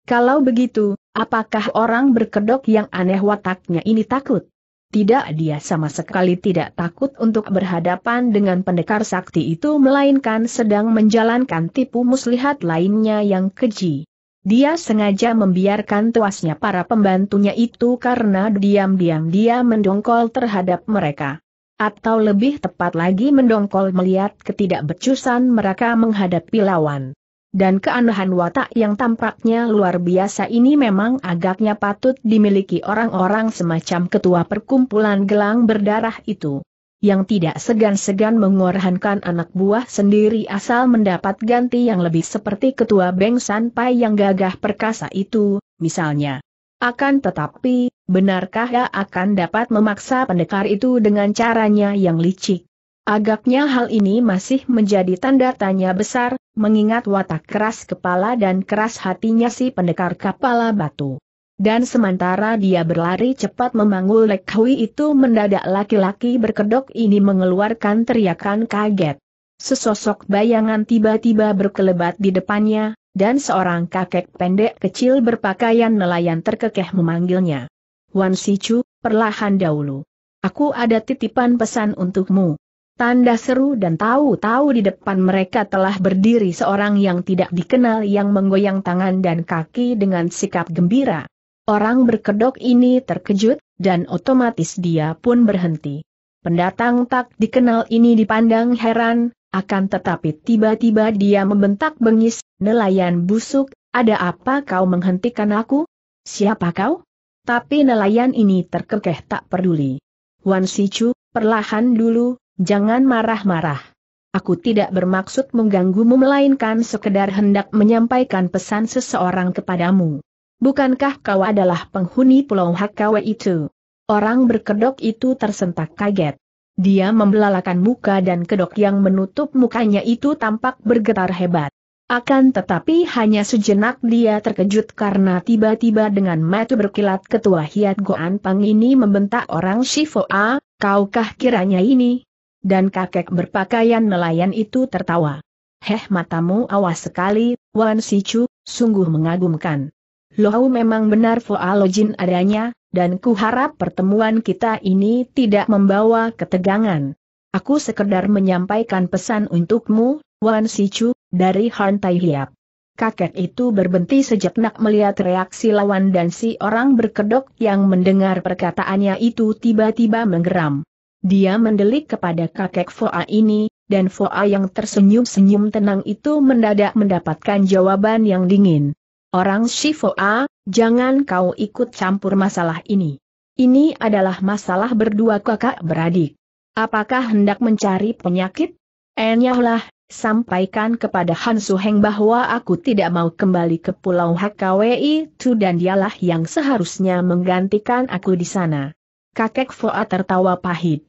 Kalau begitu, apakah orang berkedok yang aneh wataknya ini takut? Tidak dia sama sekali tidak takut untuk berhadapan dengan pendekar sakti itu melainkan sedang menjalankan tipu muslihat lainnya yang keji. Dia sengaja membiarkan tuasnya para pembantunya itu karena diam-diam dia mendongkol terhadap mereka. Atau lebih tepat lagi mendongkol melihat ketidakbecusan mereka menghadapi lawan dan keanehan watak yang tampaknya luar biasa ini memang agaknya patut dimiliki orang-orang semacam ketua perkumpulan gelang berdarah itu. Yang tidak segan-segan mengorbankan anak buah sendiri asal mendapat ganti yang lebih seperti ketua Beng Sanpai yang gagah perkasa itu, misalnya. Akan tetapi, benarkah ia akan dapat memaksa pendekar itu dengan caranya yang licik? Agaknya hal ini masih menjadi tanda tanya besar, mengingat watak keras kepala dan keras hatinya si pendekar kepala batu. Dan sementara dia berlari cepat memanggul Lek itu mendadak laki-laki berkedok ini mengeluarkan teriakan kaget. Sesosok bayangan tiba-tiba berkelebat di depannya, dan seorang kakek pendek kecil berpakaian nelayan terkekeh memanggilnya. Wan Sichu, perlahan dahulu. Aku ada titipan pesan untukmu. Tanda seru dan tahu-tahu di depan mereka telah berdiri seorang yang tidak dikenal yang menggoyang tangan dan kaki dengan sikap gembira. Orang berkedok ini terkejut, dan otomatis dia pun berhenti. Pendatang tak dikenal ini dipandang heran, akan tetapi tiba-tiba dia membentak bengis, nelayan busuk, ada apa kau menghentikan aku? Siapa kau? Tapi nelayan ini terkekeh tak peduli. Wan Sichu, perlahan dulu, Jangan marah-marah. Aku tidak bermaksud mengganggumu melainkan sekedar hendak menyampaikan pesan seseorang kepadamu. Bukankah kau adalah penghuni pulau kau itu? Orang berkedok itu tersentak kaget. Dia membelalakan muka dan kedok yang menutup mukanya itu tampak bergetar hebat. Akan tetapi hanya sejenak dia terkejut karena tiba-tiba dengan mata berkilat ketua Hiat Goan Pang ini membentak orang a, kaukah kiranya ini? dan kakek berpakaian nelayan itu tertawa. Heh matamu awas sekali, Wan Sichu, sungguh mengagumkan. Lohau memang benar Foalojin adanya, dan ku harap pertemuan kita ini tidak membawa ketegangan. Aku sekedar menyampaikan pesan untukmu, Wan Sichu, dari Han Tai Hiap. Kakek itu berbenti sejenak melihat reaksi lawan dan si orang berkedok yang mendengar perkataannya itu tiba-tiba menggeram. Dia mendelik kepada kakek Foa ini, dan Foa yang tersenyum-senyum tenang itu mendadak mendapatkan jawaban yang dingin. Orang Foa, jangan kau ikut campur masalah ini. Ini adalah masalah berdua kakak beradik. Apakah hendak mencari penyakit? Enyahlah, sampaikan kepada Han Heng bahwa aku tidak mau kembali ke Pulau Hakawi. itu dan dialah yang seharusnya menggantikan aku di sana. Kakek Foa tertawa pahit.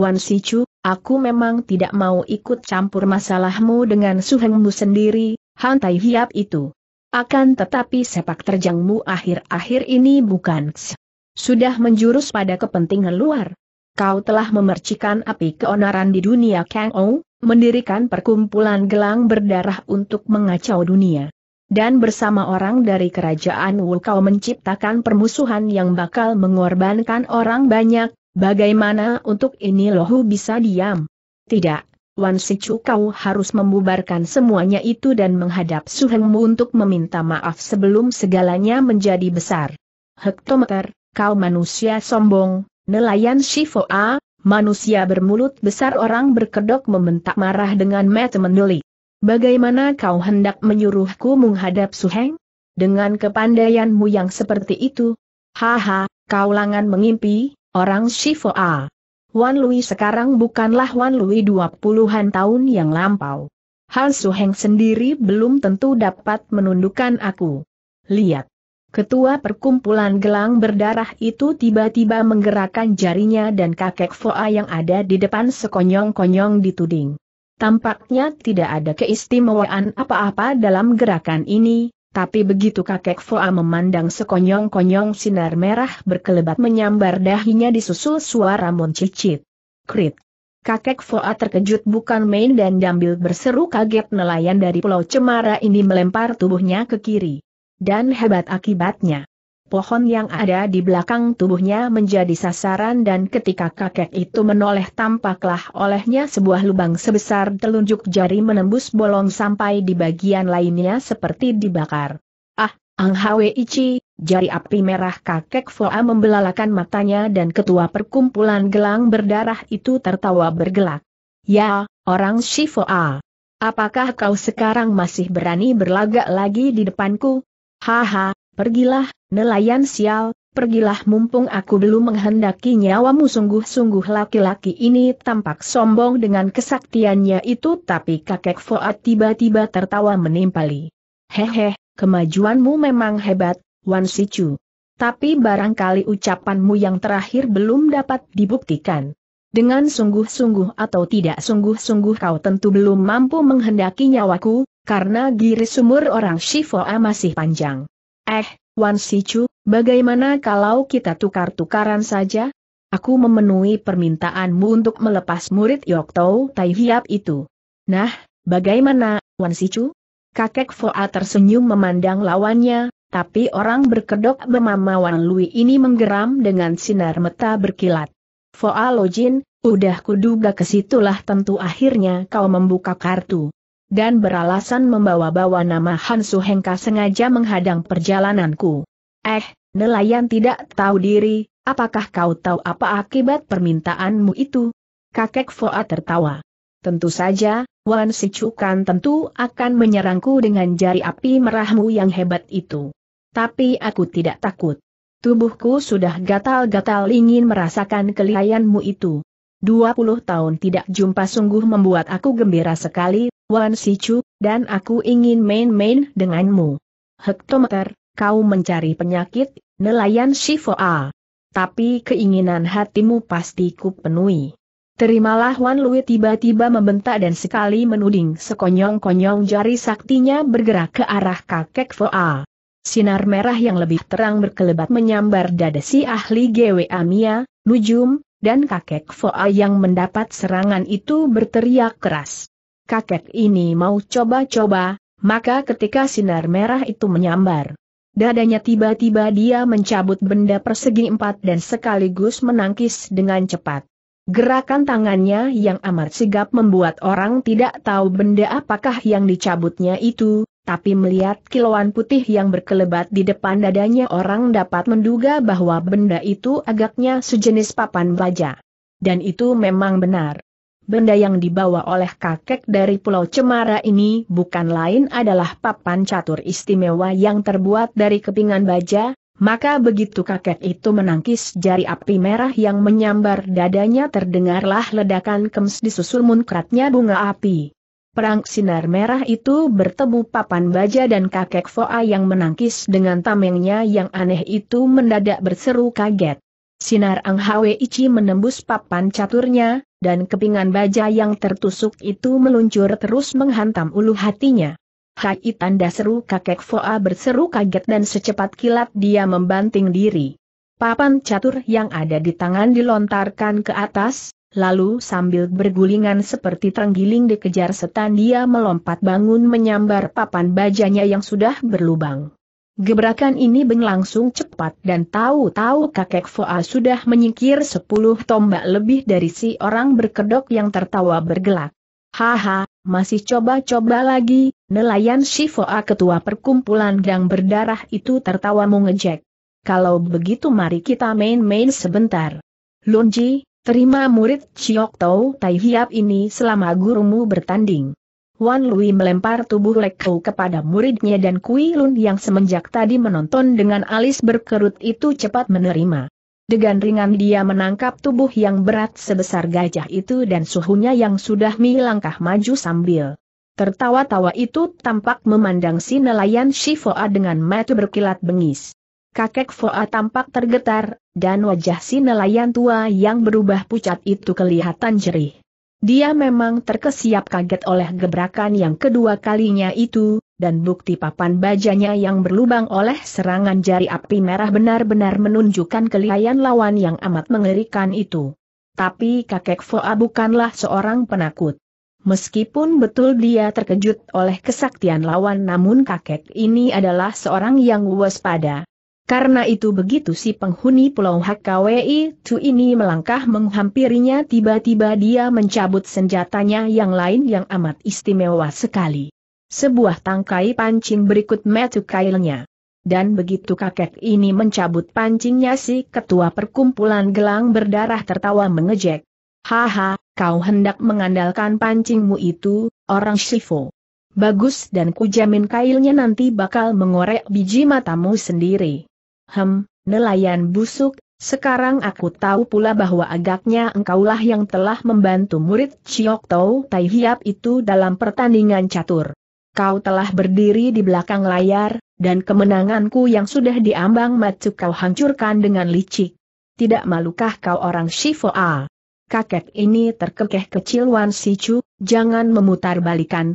Wan Sichu, aku memang tidak mau ikut campur masalahmu dengan suhengmu sendiri, hantai hiap itu. Akan tetapi sepak terjangmu akhir-akhir ini bukan Sudah menjurus pada kepentingan luar. Kau telah memercikan api keonaran di dunia Kang Ou, mendirikan perkumpulan gelang berdarah untuk mengacau dunia. Dan bersama orang dari kerajaan Wu kau menciptakan permusuhan yang bakal mengorbankan orang banyak, Bagaimana untuk ini lohu bisa diam? Tidak, Wan Sicu kau harus membubarkan semuanya itu dan menghadap Suhengmu untuk meminta maaf sebelum segalanya menjadi besar. Hektometer, kau manusia sombong, nelayan A, manusia bermulut besar orang berkedok membentak marah dengan mata mendeli. Bagaimana kau hendak menyuruhku menghadap Suheng? Dengan kepandaianmu yang seperti itu? Haha, kau langan mengimpi, Orang Shifoa. Wan Lui sekarang bukanlah Wan Lui dua puluhan tahun yang lampau. Han Suheng sendiri belum tentu dapat menundukkan aku. Lihat. Ketua perkumpulan gelang berdarah itu tiba-tiba menggerakkan jarinya dan kakek Foa yang ada di depan sekonyong-konyong dituding. Tampaknya tidak ada keistimewaan apa-apa dalam gerakan ini, tapi begitu kakek Foa memandang sekonyong-konyong sinar merah berkelebat menyambar dahinya disusul suara moncicit. Krit. Kakek Foa terkejut bukan main dan dambil berseru kaget nelayan dari Pulau Cemara ini melempar tubuhnya ke kiri. Dan hebat akibatnya pohon yang ada di belakang tubuhnya menjadi sasaran dan ketika kakek itu menoleh tampaklah olehnya sebuah lubang sebesar telunjuk jari menembus bolong sampai di bagian lainnya seperti dibakar. Ah, Ang Hwe Ichi, jari api merah kakek Foa membelalakan matanya dan ketua perkumpulan gelang berdarah itu tertawa bergelak. Ya, orang Shifoa. Apakah kau sekarang masih berani berlagak lagi di depanku? Haha, pergilah, Nelayan sial, pergilah mumpung aku belum menghendaki nyawamu sungguh-sungguh laki-laki ini tampak sombong dengan kesaktiannya itu tapi kakek Fuad tiba-tiba tertawa menimpali. Hehe, kemajuanmu memang hebat, Wan Sichu. Tapi barangkali ucapanmu yang terakhir belum dapat dibuktikan. Dengan sungguh-sungguh atau tidak sungguh-sungguh kau tentu belum mampu menghendaki nyawaku, karena giri sumur orang Shifoa masih panjang. Eh, Wan Sichu, bagaimana kalau kita tukar-tukaran saja? Aku memenuhi permintaanmu untuk melepas murid Tau Tai Hiap itu. Nah, bagaimana, Wan Sichu? Kakek Foa tersenyum memandang lawannya, tapi orang berkedok bemama Wan Lui ini menggeram dengan sinar mata berkilat. Foa Lojin, udah kuduga kesitulah tentu akhirnya kau membuka kartu dan beralasan membawa-bawa nama Hansu Hengka sengaja menghadang perjalananku. Eh, nelayan tidak tahu diri, apakah kau tahu apa akibat permintaanmu itu? Kakek Foa tertawa. Tentu saja, Wan Sichukan tentu akan menyerangku dengan jari api merahmu yang hebat itu. Tapi aku tidak takut. Tubuhku sudah gatal-gatal ingin merasakan kelihayanmu itu. 20 tahun tidak jumpa sungguh membuat aku gembira sekali, Wan Sichu, dan aku ingin main-main denganmu. Hektometer, kau mencari penyakit, nelayan Shifoa. Tapi keinginan hatimu pasti ku penuhi. Terimalah Wan Lui tiba-tiba membentak dan sekali menuding sekonyong-konyong jari saktinya bergerak ke arah kakek Foa. Sinar merah yang lebih terang berkelebat menyambar dada si ahli GWA Amia, Nujum, dan kakek Foa yang mendapat serangan itu berteriak keras kakek ini mau coba-coba, maka ketika sinar merah itu menyambar. Dadanya tiba-tiba dia mencabut benda persegi empat dan sekaligus menangkis dengan cepat. Gerakan tangannya yang amat sigap membuat orang tidak tahu benda apakah yang dicabutnya itu, tapi melihat kilauan putih yang berkelebat di depan dadanya orang dapat menduga bahwa benda itu agaknya sejenis papan baja. Dan itu memang benar benda yang dibawa oleh kakek dari Pulau Cemara ini bukan lain adalah papan catur istimewa yang terbuat dari kepingan baja, maka begitu kakek itu menangkis jari api merah yang menyambar dadanya terdengarlah ledakan kems disusul munkratnya bunga api. Perang sinar merah itu bertemu papan baja dan kakek Foa yang menangkis dengan tamengnya yang aneh itu mendadak berseru kaget. Sinar Ang Hwe Ichi menembus papan caturnya, dan kepingan baja yang tertusuk itu meluncur terus menghantam ulu hatinya. Hai tanda seru kakek Foa berseru kaget dan secepat kilat dia membanting diri. Papan catur yang ada di tangan dilontarkan ke atas, lalu sambil bergulingan seperti terenggiling dikejar setan dia melompat bangun menyambar papan bajanya yang sudah berlubang. Gebrakan ini berlangsung cepat dan tahu-tahu kakek Foa sudah menyingkir sepuluh tombak lebih dari si orang berkedok yang tertawa bergelak. Haha, masih coba-coba lagi, nelayan Si Foa ketua perkumpulan Gang berdarah itu tertawa mengejek. Kalau begitu mari kita main-main sebentar. Lunji, terima murid Chiok Tau Tai Hiap ini selama gurumu bertanding. Wan Lui melempar tubuh Leko kepada muridnya dan Kui Lun yang semenjak tadi menonton dengan alis berkerut itu cepat menerima. Dengan ringan dia menangkap tubuh yang berat sebesar gajah itu dan suhunya yang sudah melangkah maju sambil tertawa-tawa itu tampak memandang si nelayan Shifoa dengan mata berkilat bengis. Kakek Foa tampak tergetar, dan wajah si nelayan tua yang berubah pucat itu kelihatan jerih. Dia memang terkesiap kaget oleh gebrakan yang kedua kalinya itu, dan bukti papan bajanya yang berlubang oleh serangan jari api merah benar-benar menunjukkan kelihayan lawan yang amat mengerikan itu. Tapi kakek Foa bukanlah seorang penakut. Meskipun betul dia terkejut oleh kesaktian lawan namun kakek ini adalah seorang yang waspada. Karena itu begitu si penghuni pulau HKWI Tu ini melangkah menghampirinya tiba-tiba dia mencabut senjatanya yang lain yang amat istimewa sekali. Sebuah tangkai pancing berikut metu kailnya. Dan begitu kakek ini mencabut pancingnya si ketua perkumpulan gelang berdarah tertawa mengejek. Haha, kau hendak mengandalkan pancingmu itu, orang Shifo. Bagus dan kujamin kailnya nanti bakal mengorek biji matamu sendiri. Hem, nelayan busuk, sekarang aku tahu pula bahwa agaknya engkaulah yang telah membantu murid Chiok Tau Tai Hiap itu dalam pertandingan catur. Kau telah berdiri di belakang layar, dan kemenanganku yang sudah diambang matu kau hancurkan dengan licik. Tidak malukah kau orang A? Kakek ini terkekeh kecil Wan Sichu, jangan memutar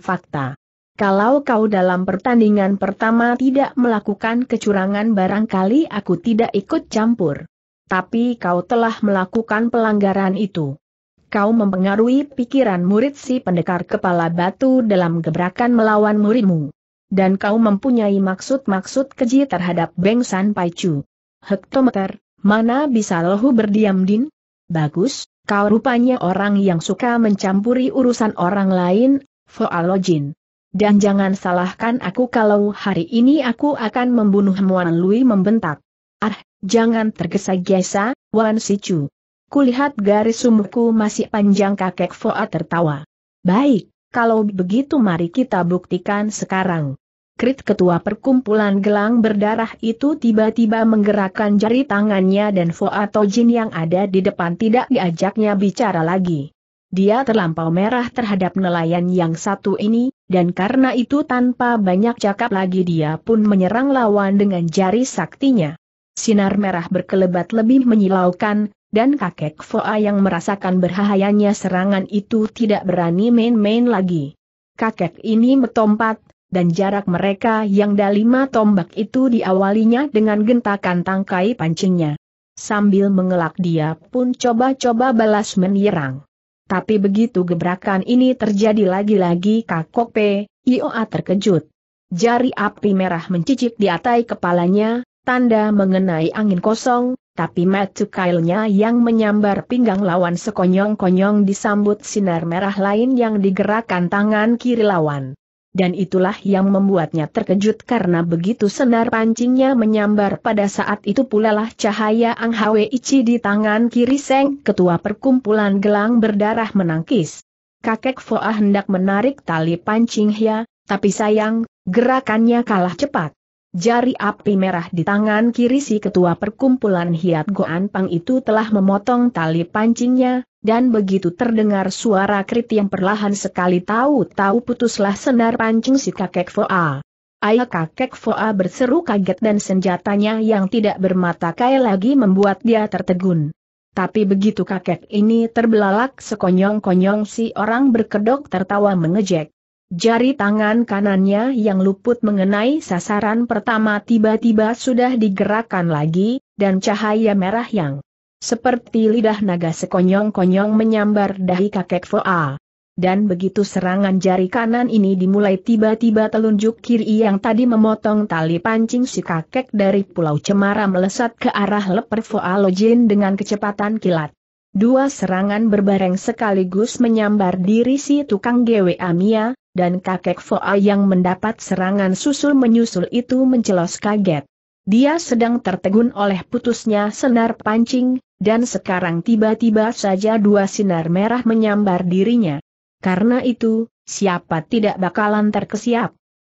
fakta. Kalau kau dalam pertandingan pertama tidak melakukan kecurangan barangkali aku tidak ikut campur. Tapi kau telah melakukan pelanggaran itu. Kau mempengaruhi pikiran murid si pendekar kepala batu dalam gebrakan melawan muridmu. Dan kau mempunyai maksud-maksud keji terhadap Beng San Pai Chu. Hektometer, mana bisa lohu berdiam din? Bagus, kau rupanya orang yang suka mencampuri urusan orang lain, Foalojin. Dan jangan salahkan aku kalau hari ini aku akan membunuh Muan Lui membentak. Ah, jangan tergesa-gesa, Wan Sicu. Kulihat garis sumuku masih panjang kakek Foa tertawa. Baik, kalau begitu mari kita buktikan sekarang. Krit ketua perkumpulan gelang berdarah itu tiba-tiba menggerakkan jari tangannya dan Foa Tojin yang ada di depan tidak diajaknya bicara lagi. Dia terlampau merah terhadap nelayan yang satu ini, dan karena itu tanpa banyak cakap lagi dia pun menyerang lawan dengan jari saktinya. Sinar merah berkelebat lebih menyilaukan, dan kakek Foa yang merasakan berhahayanya serangan itu tidak berani main-main lagi. Kakek ini metompat, dan jarak mereka yang dalima tombak itu diawalinya dengan gentakan tangkai pancingnya. Sambil mengelak dia pun coba-coba balas menyerang. Tapi begitu gebrakan ini terjadi lagi-lagi Kakok P, Ioa terkejut. Jari api merah mencicik di atai kepalanya, tanda mengenai angin kosong, tapi matu kailnya yang menyambar pinggang lawan sekonyong-konyong disambut sinar merah lain yang digerakkan tangan kiri lawan dan itulah yang membuatnya terkejut karena begitu senar pancingnya menyambar pada saat itu pula lah cahaya Ang Hwe Ichi di tangan kiri Seng ketua perkumpulan gelang berdarah menangkis. Kakek Foa hendak menarik tali pancing Hia, tapi sayang, gerakannya kalah cepat. Jari api merah di tangan kiri si ketua perkumpulan Hiat Goan Pang itu telah memotong tali pancingnya, dan begitu terdengar suara krit yang perlahan sekali tahu-tahu putuslah senar pancing si kakek Foa. Ayah kakek Foa berseru kaget dan senjatanya yang tidak bermata kaya lagi membuat dia tertegun. Tapi begitu kakek ini terbelalak sekonyong-konyong si orang berkedok tertawa mengejek. Jari tangan kanannya yang luput mengenai sasaran pertama tiba-tiba sudah digerakkan lagi, dan cahaya merah yang seperti lidah naga sekonyong-konyong menyambar dahi kakek Foa. Dan begitu serangan jari kanan ini dimulai tiba-tiba telunjuk kiri yang tadi memotong tali pancing si kakek dari Pulau Cemara melesat ke arah leper Foa Lojin dengan kecepatan kilat. Dua serangan berbareng sekaligus menyambar diri si tukang GWA Mia, dan kakek Foa yang mendapat serangan susul-menyusul itu mencelos kaget. Dia sedang tertegun oleh putusnya senar pancing, dan sekarang tiba-tiba saja dua sinar merah menyambar dirinya. Karena itu, siapa tidak bakalan terkesiap.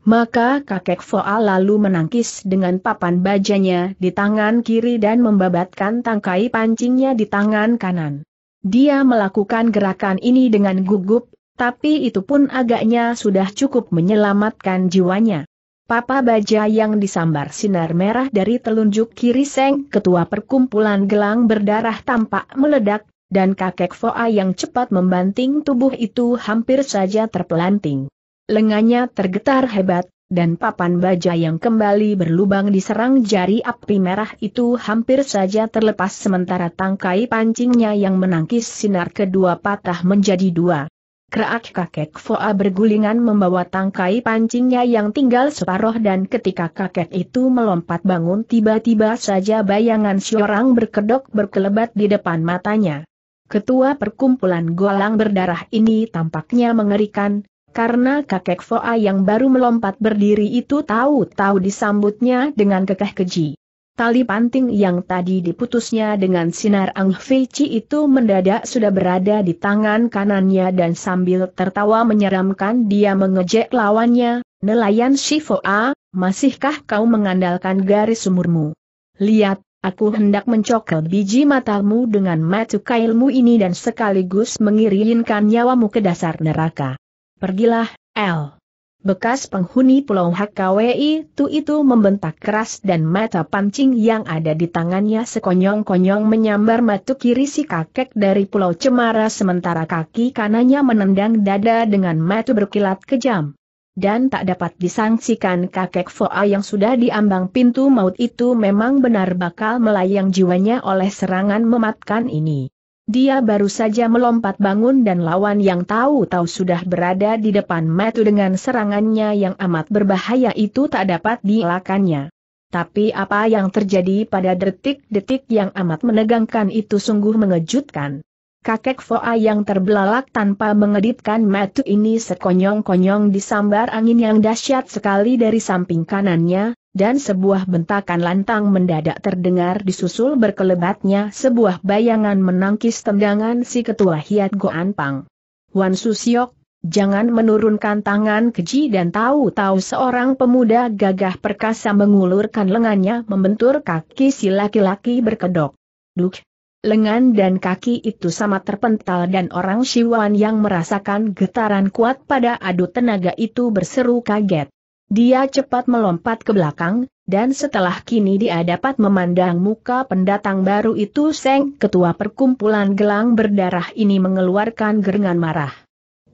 Maka kakek Foa lalu menangkis dengan papan bajanya di tangan kiri dan membabatkan tangkai pancingnya di tangan kanan. Dia melakukan gerakan ini dengan gugup tapi itu pun agaknya sudah cukup menyelamatkan jiwanya. Papa Baja yang disambar sinar merah dari telunjuk kiri Seng ketua perkumpulan gelang berdarah tampak meledak, dan kakek Foa yang cepat membanting tubuh itu hampir saja terpelanting. Lengannya tergetar hebat, dan papan baja yang kembali berlubang diserang jari api merah itu hampir saja terlepas sementara tangkai pancingnya yang menangkis sinar kedua patah menjadi dua. Kerak kakek Foa bergulingan membawa tangkai pancingnya yang tinggal separoh dan ketika kakek itu melompat bangun tiba-tiba saja bayangan seorang berkedok berkelebat di depan matanya. Ketua perkumpulan golang berdarah ini tampaknya mengerikan, karena kakek Foa yang baru melompat berdiri itu tahu-tahu disambutnya dengan kekeh keji. Tali panting yang tadi diputusnya dengan sinar Ang itu mendadak sudah berada di tangan kanannya dan sambil tertawa menyeramkan dia mengejek lawannya, nelayan A, masihkah kau mengandalkan garis sumurmu? Lihat, Aku hendak mencokel biji matamu dengan matu kailmu ini dan sekaligus mengirinkan nyawamu ke dasar neraka. Pergilah, El. Bekas penghuni Pulau HKWI itu itu membentak keras dan mata pancing yang ada di tangannya sekonyong-konyong menyambar matu kiri si kakek dari Pulau Cemara sementara kaki kanannya menendang dada dengan matu berkilat kejam. Dan tak dapat disangsikan kakek Foa yang sudah diambang pintu maut itu memang benar bakal melayang jiwanya oleh serangan mematkan ini. Dia baru saja melompat bangun dan lawan yang tahu-tahu sudah berada di depan Metu dengan serangannya yang amat berbahaya itu tak dapat dielakannya. Tapi apa yang terjadi pada detik-detik yang amat menegangkan itu sungguh mengejutkan. Kakek Foa yang terbelalak tanpa mengedipkan Metu ini sekonyong-konyong disambar angin yang dahsyat sekali dari samping kanannya, dan sebuah bentakan lantang mendadak terdengar disusul berkelebatnya sebuah bayangan menangkis tendangan si ketua Hiat Goan Pang. Wan Susiok, jangan menurunkan tangan keji dan tahu-tahu seorang pemuda gagah perkasa mengulurkan lengannya membentur kaki si laki-laki berkedok. Duk! Lengan dan kaki itu sama terpental dan orang Siwan yang merasakan getaran kuat pada adu tenaga itu berseru kaget. Dia cepat melompat ke belakang, dan setelah kini dia dapat memandang muka pendatang baru itu Seng Ketua Perkumpulan Gelang Berdarah ini mengeluarkan gerengan marah.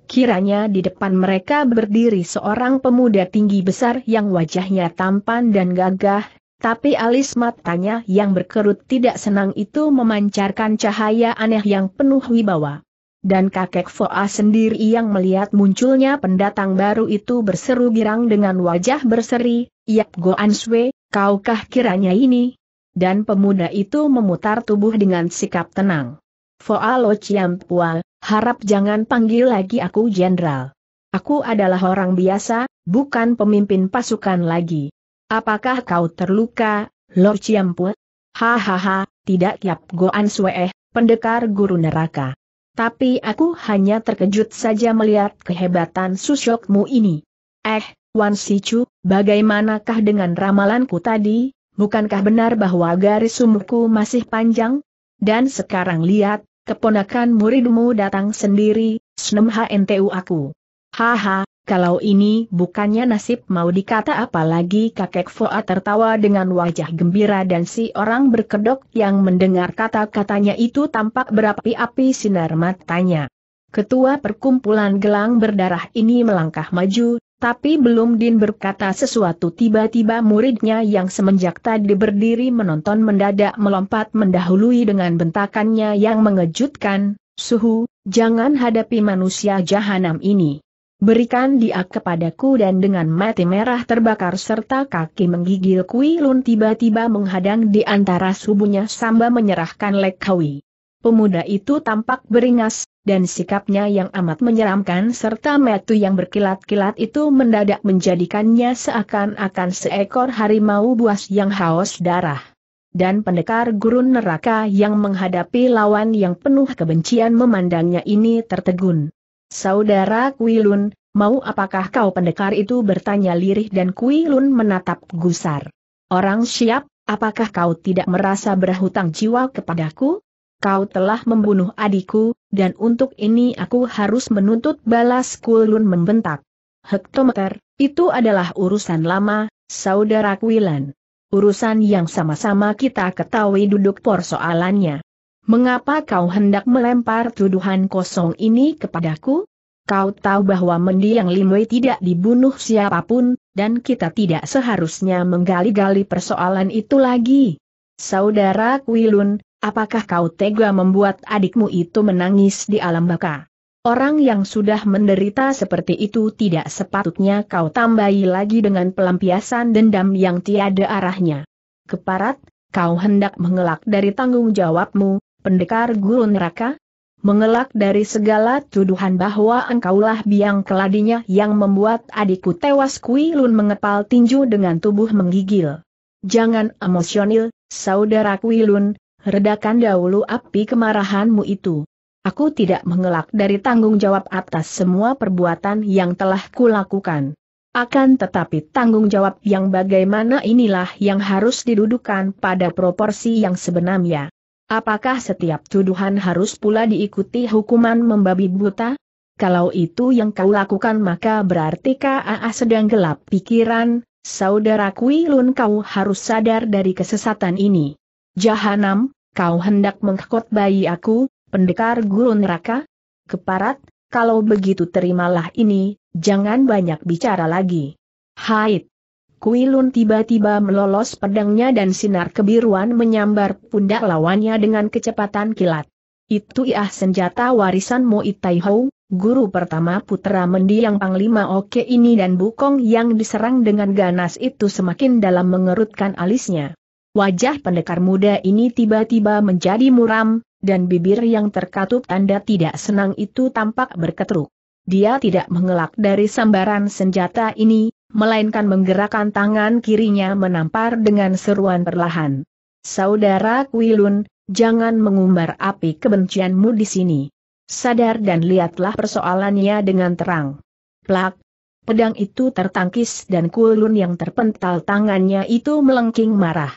Kiranya di depan mereka berdiri seorang pemuda tinggi besar yang wajahnya tampan dan gagah, tapi alis matanya yang berkerut tidak senang itu memancarkan cahaya aneh yang penuh wibawa dan kakek Foa sendiri yang melihat munculnya pendatang baru itu berseru girang dengan wajah berseri, Yap Goan Swe, kaukah kiranya ini? Dan pemuda itu memutar tubuh dengan sikap tenang. Foa Lo Chiam harap jangan panggil lagi aku jenderal. Aku adalah orang biasa, bukan pemimpin pasukan lagi. Apakah kau terluka, Lo Chiam Hahaha, tidak Yap go Goan Swe, eh, pendekar guru neraka. Tapi aku hanya terkejut saja melihat kehebatan susyokmu ini. Eh, Wan Sichu, bagaimanakah dengan ramalanku tadi? Bukankah benar bahwa garis umurku masih panjang? Dan sekarang lihat, keponakan muridmu datang sendiri, senem HNTU aku. Haha, kalau ini bukannya nasib mau dikata apalagi kakek Foa tertawa dengan wajah gembira dan si orang berkedok yang mendengar kata-katanya itu tampak berapi-api sinar matanya. Ketua perkumpulan gelang berdarah ini melangkah maju, tapi belum Din berkata sesuatu tiba-tiba muridnya yang semenjak tadi berdiri menonton mendadak melompat mendahului dengan bentakannya yang mengejutkan, Suhu, jangan hadapi manusia jahanam ini. Berikan dia kepadaku dan dengan mati merah terbakar serta kaki menggigil Kui Lun tiba-tiba menghadang di antara subuhnya samba menyerahkan Lek Kawi. Pemuda itu tampak beringas, dan sikapnya yang amat menyeramkan serta metu yang berkilat-kilat itu mendadak menjadikannya seakan-akan seekor harimau buas yang haus darah. Dan pendekar gurun neraka yang menghadapi lawan yang penuh kebencian memandangnya ini tertegun. Saudara Kuilun, mau apakah kau pendekar itu bertanya lirih dan Kuilun menatap gusar. Orang siap, apakah kau tidak merasa berhutang jiwa kepadaku? Kau telah membunuh adikku, dan untuk ini aku harus menuntut balas Kuilun membentak. Hektometer, itu adalah urusan lama, saudara Kuilan. Urusan yang sama-sama kita ketahui duduk persoalannya. Mengapa kau hendak melempar tuduhan kosong ini kepadaku? Kau tahu bahwa mendiang Limwei tidak dibunuh siapapun, dan kita tidak seharusnya menggali-gali persoalan itu lagi. Saudara Kuilun, apakah kau tega membuat adikmu itu menangis di alam baka? Orang yang sudah menderita seperti itu tidak sepatutnya kau tambahi lagi dengan pelampiasan dendam yang tiada arahnya. Keparat, kau hendak mengelak dari tanggung jawabmu, pendekar guru neraka? Mengelak dari segala tuduhan bahwa engkaulah biang keladinya yang membuat adikku tewas Kui Lun mengepal tinju dengan tubuh menggigil. Jangan emosional, saudara Kui Lun, redakan dahulu api kemarahanmu itu. Aku tidak mengelak dari tanggung jawab atas semua perbuatan yang telah kulakukan. Akan tetapi tanggung jawab yang bagaimana inilah yang harus didudukan pada proporsi yang sebenarnya. Apakah setiap tuduhan harus pula diikuti hukuman membabi buta? Kalau itu yang kau lakukan maka berarti KAA sedang gelap pikiran, saudara Kuilun kau harus sadar dari kesesatan ini. Jahanam, kau hendak bayi aku, pendekar guru neraka? Keparat, kalau begitu terimalah ini, jangan banyak bicara lagi. Haid, Kuilun tiba-tiba melolos pedangnya dan sinar kebiruan menyambar pundak lawannya dengan kecepatan kilat. Itu iah senjata warisan Mo Itai guru pertama putra mendiang Panglima Oke ini dan Bukong yang diserang dengan ganas itu semakin dalam mengerutkan alisnya. Wajah pendekar muda ini tiba-tiba menjadi muram, dan bibir yang terkatup tanda tidak senang itu tampak berketeruk. Dia tidak mengelak dari sambaran senjata ini, melainkan menggerakkan tangan kirinya menampar dengan seruan perlahan. Saudara Kuilun, jangan mengumbar api kebencianmu di sini. Sadar dan lihatlah persoalannya dengan terang. Plak! Pedang itu tertangkis dan Kuilun yang terpental tangannya itu melengking marah.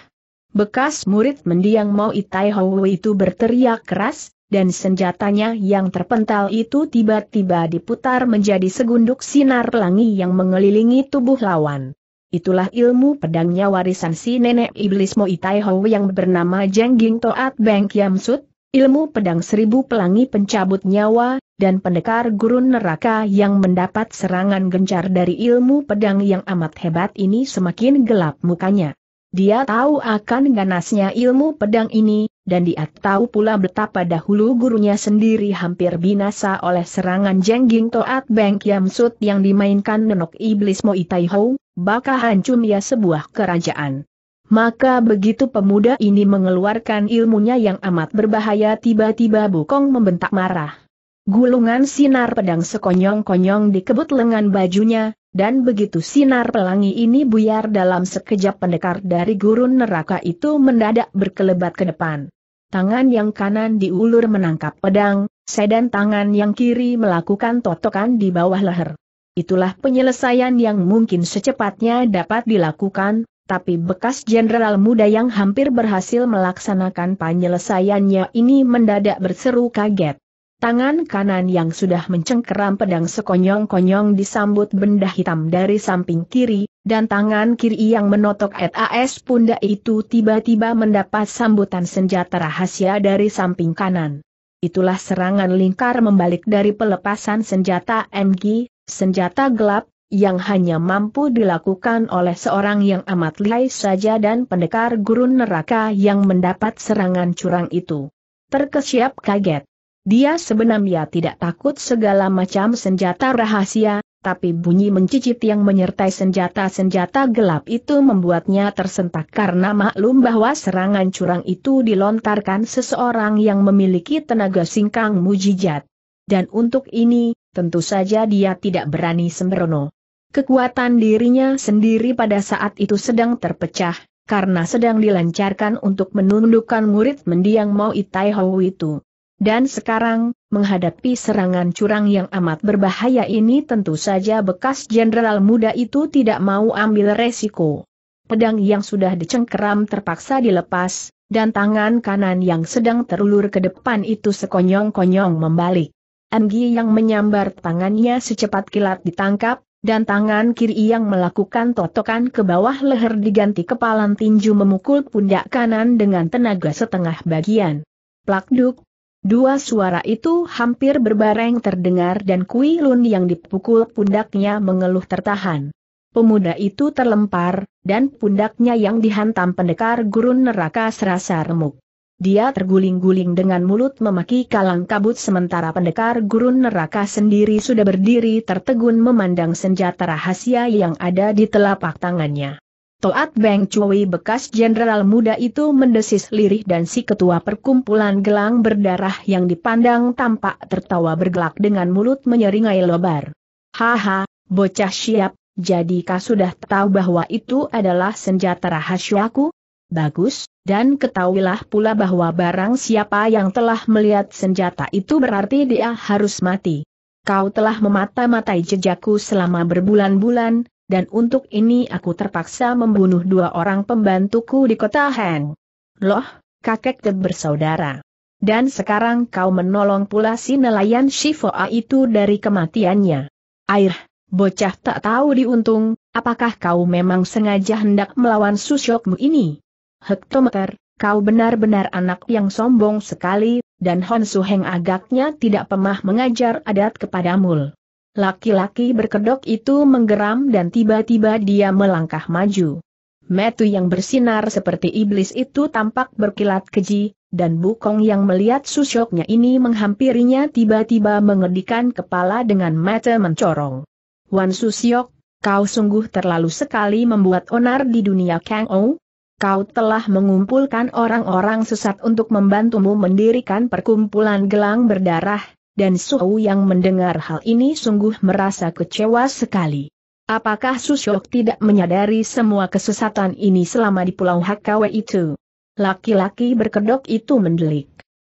Bekas murid mendiang Mau Itai Hou itu berteriak keras, dan senjatanya yang terpental itu tiba-tiba diputar menjadi segunduk sinar pelangi yang mengelilingi tubuh lawan. Itulah ilmu pedangnya warisan si nenek iblis Moitai Hou yang bernama Jengging Toat Beng Kiam Sut, ilmu pedang seribu pelangi pencabut nyawa, dan pendekar gurun neraka yang mendapat serangan gencar dari ilmu pedang yang amat hebat ini semakin gelap mukanya. Dia tahu akan ganasnya ilmu pedang ini, dan dia tahu pula betapa dahulu gurunya sendiri hampir binasa oleh serangan Jengging Toat Beng Kiam Sut yang dimainkan nenok iblis Mo Tai Ho, bakal hancur ya sebuah kerajaan. Maka begitu pemuda ini mengeluarkan ilmunya yang amat berbahaya tiba-tiba Bukong membentak marah. Gulungan sinar pedang sekonyong-konyong dikebut lengan bajunya, dan begitu sinar pelangi ini buyar dalam sekejap pendekar dari gurun neraka itu mendadak berkelebat ke depan. Tangan yang kanan diulur menangkap pedang, sedan tangan yang kiri melakukan totokan di bawah leher. Itulah penyelesaian yang mungkin secepatnya dapat dilakukan, tapi bekas jenderal muda yang hampir berhasil melaksanakan penyelesaiannya ini mendadak berseru kaget. Tangan kanan yang sudah mencengkeram pedang sekonyong-konyong disambut benda hitam dari samping kiri, dan tangan kiri yang menotok etas pundak itu tiba-tiba mendapat sambutan senjata rahasia dari samping kanan. Itulah serangan lingkar membalik dari pelepasan senjata MG, senjata gelap, yang hanya mampu dilakukan oleh seorang yang amat lihai saja dan pendekar gurun neraka yang mendapat serangan curang itu. Terkesiap kaget. Dia sebenarnya tidak takut segala macam senjata rahasia, tapi bunyi mencicit yang menyertai senjata-senjata gelap itu membuatnya tersentak karena maklum bahwa serangan curang itu dilontarkan seseorang yang memiliki tenaga singkang mujijat. Dan untuk ini, tentu saja dia tidak berani sembrono. Kekuatan dirinya sendiri pada saat itu sedang terpecah, karena sedang dilancarkan untuk menundukkan murid mendiang Mao Itai itu. Dan sekarang, menghadapi serangan curang yang amat berbahaya ini tentu saja bekas jenderal muda itu tidak mau ambil resiko. Pedang yang sudah dicengkeram terpaksa dilepas, dan tangan kanan yang sedang terulur ke depan itu sekonyong-konyong membalik. Anggi yang menyambar tangannya secepat kilat ditangkap, dan tangan kiri yang melakukan totokan ke bawah leher diganti kepalan tinju memukul pundak kanan dengan tenaga setengah bagian. Plakduk, Dua suara itu hampir berbareng terdengar dan Kui Lun yang dipukul pundaknya mengeluh tertahan. Pemuda itu terlempar, dan pundaknya yang dihantam pendekar gurun neraka serasa remuk. Dia terguling-guling dengan mulut memaki kalang kabut sementara pendekar gurun neraka sendiri sudah berdiri tertegun memandang senjata rahasia yang ada di telapak tangannya. Toat Beng Cui bekas jenderal muda itu mendesis lirih dan si ketua perkumpulan gelang berdarah yang dipandang tampak tertawa bergelak dengan mulut menyeringai lebar. Haha, bocah siap, jadikah sudah tahu bahwa itu adalah senjata rahasiaku? Bagus, dan ketahuilah pula bahwa barang siapa yang telah melihat senjata itu berarti dia harus mati. Kau telah memata-matai jejakku selama berbulan-bulan, dan untuk ini aku terpaksa membunuh dua orang pembantuku di kota Heng. Loh, kakek ke bersaudara. Dan sekarang kau menolong pula si nelayan Shifoa itu dari kematiannya. Air, bocah tak tahu diuntung, apakah kau memang sengaja hendak melawan susyokmu ini? Hektometer, kau benar-benar anak yang sombong sekali, dan Hon Suheng agaknya tidak pemah mengajar adat kepadamu. Laki-laki berkedok itu menggeram dan tiba-tiba dia melangkah maju. Metu yang bersinar seperti iblis itu tampak berkilat keji, dan Bukong yang melihat susoknya ini menghampirinya tiba-tiba mengedikan kepala dengan mata mencorong. Wan Susiok, kau sungguh terlalu sekali membuat onar di dunia Kang Ou, Kau telah mengumpulkan orang-orang sesat untuk membantumu mendirikan perkumpulan gelang berdarah, dan Suhu yang mendengar hal ini sungguh merasa kecewa sekali. Apakah Susyok tidak menyadari semua kesesatan ini selama di Pulau Hakawe itu? Laki-laki berkedok itu mendelik.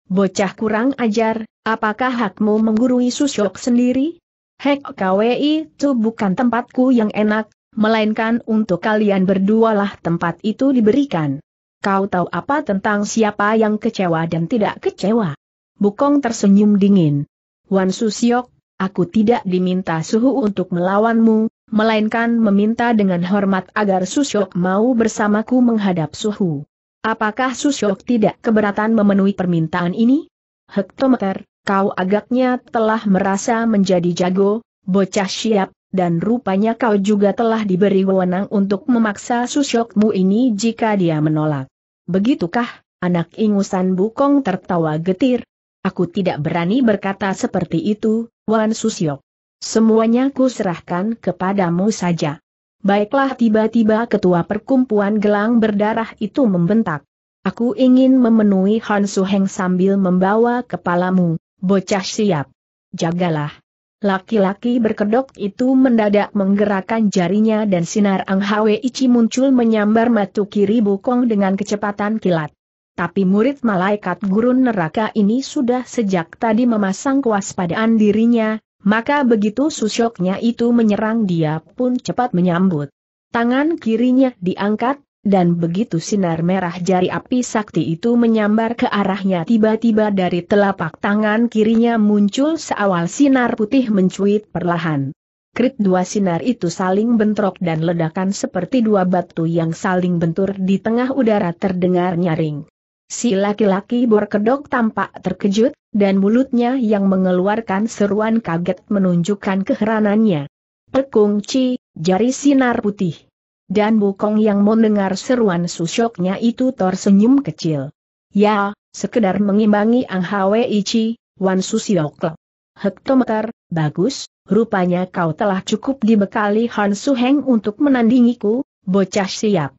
Bocah kurang ajar, apakah hakmu menggurui Susyok sendiri? Hakawe itu bukan tempatku yang enak, melainkan untuk kalian berdualah tempat itu diberikan. Kau tahu apa tentang siapa yang kecewa dan tidak kecewa? Bukong tersenyum dingin. Wan Susiok, aku tidak diminta suhu untuk melawanmu, melainkan meminta dengan hormat agar Susiok mau bersamaku menghadap suhu. Apakah Susiok tidak keberatan memenuhi permintaan ini? Hektometer, kau agaknya telah merasa menjadi jago, bocah siap, dan rupanya kau juga telah diberi wewenang untuk memaksa Susiokmu ini jika dia menolak. Begitukah, anak ingusan Bukong tertawa getir, Aku tidak berani berkata seperti itu, Wan Susyok. Semuanya ku serahkan kepadamu saja. Baiklah tiba-tiba ketua perkumpulan gelang berdarah itu membentak. Aku ingin memenuhi Han Suheng sambil membawa kepalamu, bocah siap. Jagalah. Laki-laki berkedok itu mendadak menggerakkan jarinya dan sinar Ang Hwe Ichi muncul menyambar matu kiri Bukong dengan kecepatan kilat. Tapi murid malaikat gurun neraka ini sudah sejak tadi memasang kewaspadaan dirinya, maka begitu susyoknya itu menyerang dia pun cepat menyambut. Tangan kirinya diangkat, dan begitu sinar merah jari api sakti itu menyambar ke arahnya tiba-tiba dari telapak tangan kirinya muncul seawal sinar putih mencuit perlahan. Krit dua sinar itu saling bentrok dan ledakan seperti dua batu yang saling bentur di tengah udara terdengar nyaring. Si laki-laki berkedok tampak terkejut, dan mulutnya yang mengeluarkan seruan kaget menunjukkan keheranannya. Pekung Ci, jari sinar putih. Dan Bukong yang mendengar seruan susoknya itu tersenyum kecil. Ya, sekedar mengimbangi Ang Hwe Ichi, Wan Susiok. Hektometer, bagus, rupanya kau telah cukup dibekali Han Suheng untuk menandingiku, bocah siap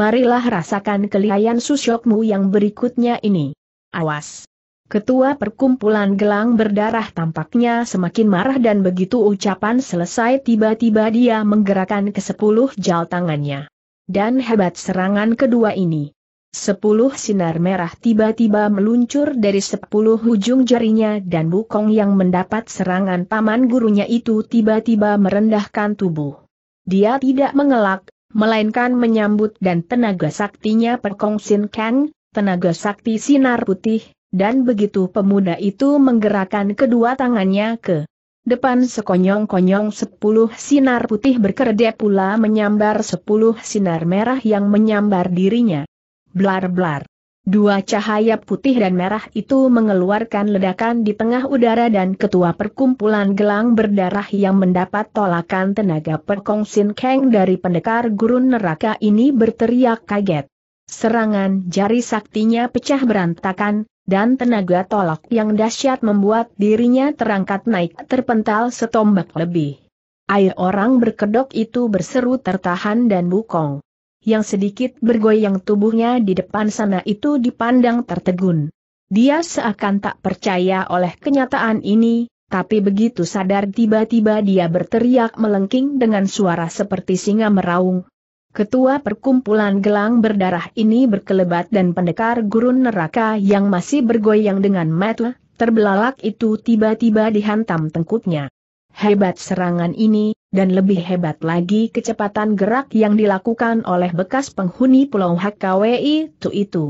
marilah rasakan kelihayan susyokmu yang berikutnya ini. Awas! Ketua perkumpulan gelang berdarah tampaknya semakin marah dan begitu ucapan selesai tiba-tiba dia menggerakkan ke sepuluh jal tangannya. Dan hebat serangan kedua ini. Sepuluh sinar merah tiba-tiba meluncur dari sepuluh ujung jarinya dan bukong yang mendapat serangan paman gurunya itu tiba-tiba merendahkan tubuh. Dia tidak mengelak, melainkan menyambut dan tenaga saktinya Perkong Sin Kang, tenaga sakti sinar putih, dan begitu pemuda itu menggerakkan kedua tangannya ke depan sekonyong-konyong sepuluh sinar putih berkedip pula menyambar sepuluh sinar merah yang menyambar dirinya. Blar-blar. Dua cahaya putih dan merah itu mengeluarkan ledakan di tengah udara dan ketua perkumpulan gelang berdarah yang mendapat tolakan tenaga perkong Sin Kang dari pendekar gurun neraka ini berteriak kaget. Serangan jari saktinya pecah berantakan, dan tenaga tolak yang dahsyat membuat dirinya terangkat naik terpental setombak lebih. Air orang berkedok itu berseru tertahan dan bukong yang sedikit bergoyang tubuhnya di depan sana itu dipandang tertegun. Dia seakan tak percaya oleh kenyataan ini, tapi begitu sadar tiba-tiba dia berteriak melengking dengan suara seperti singa meraung. Ketua perkumpulan gelang berdarah ini berkelebat dan pendekar gurun neraka yang masih bergoyang dengan metel terbelalak itu tiba-tiba dihantam tengkuknya. Hebat serangan ini, dan lebih hebat lagi kecepatan gerak yang dilakukan oleh bekas penghuni Pulau HKWI itu itu.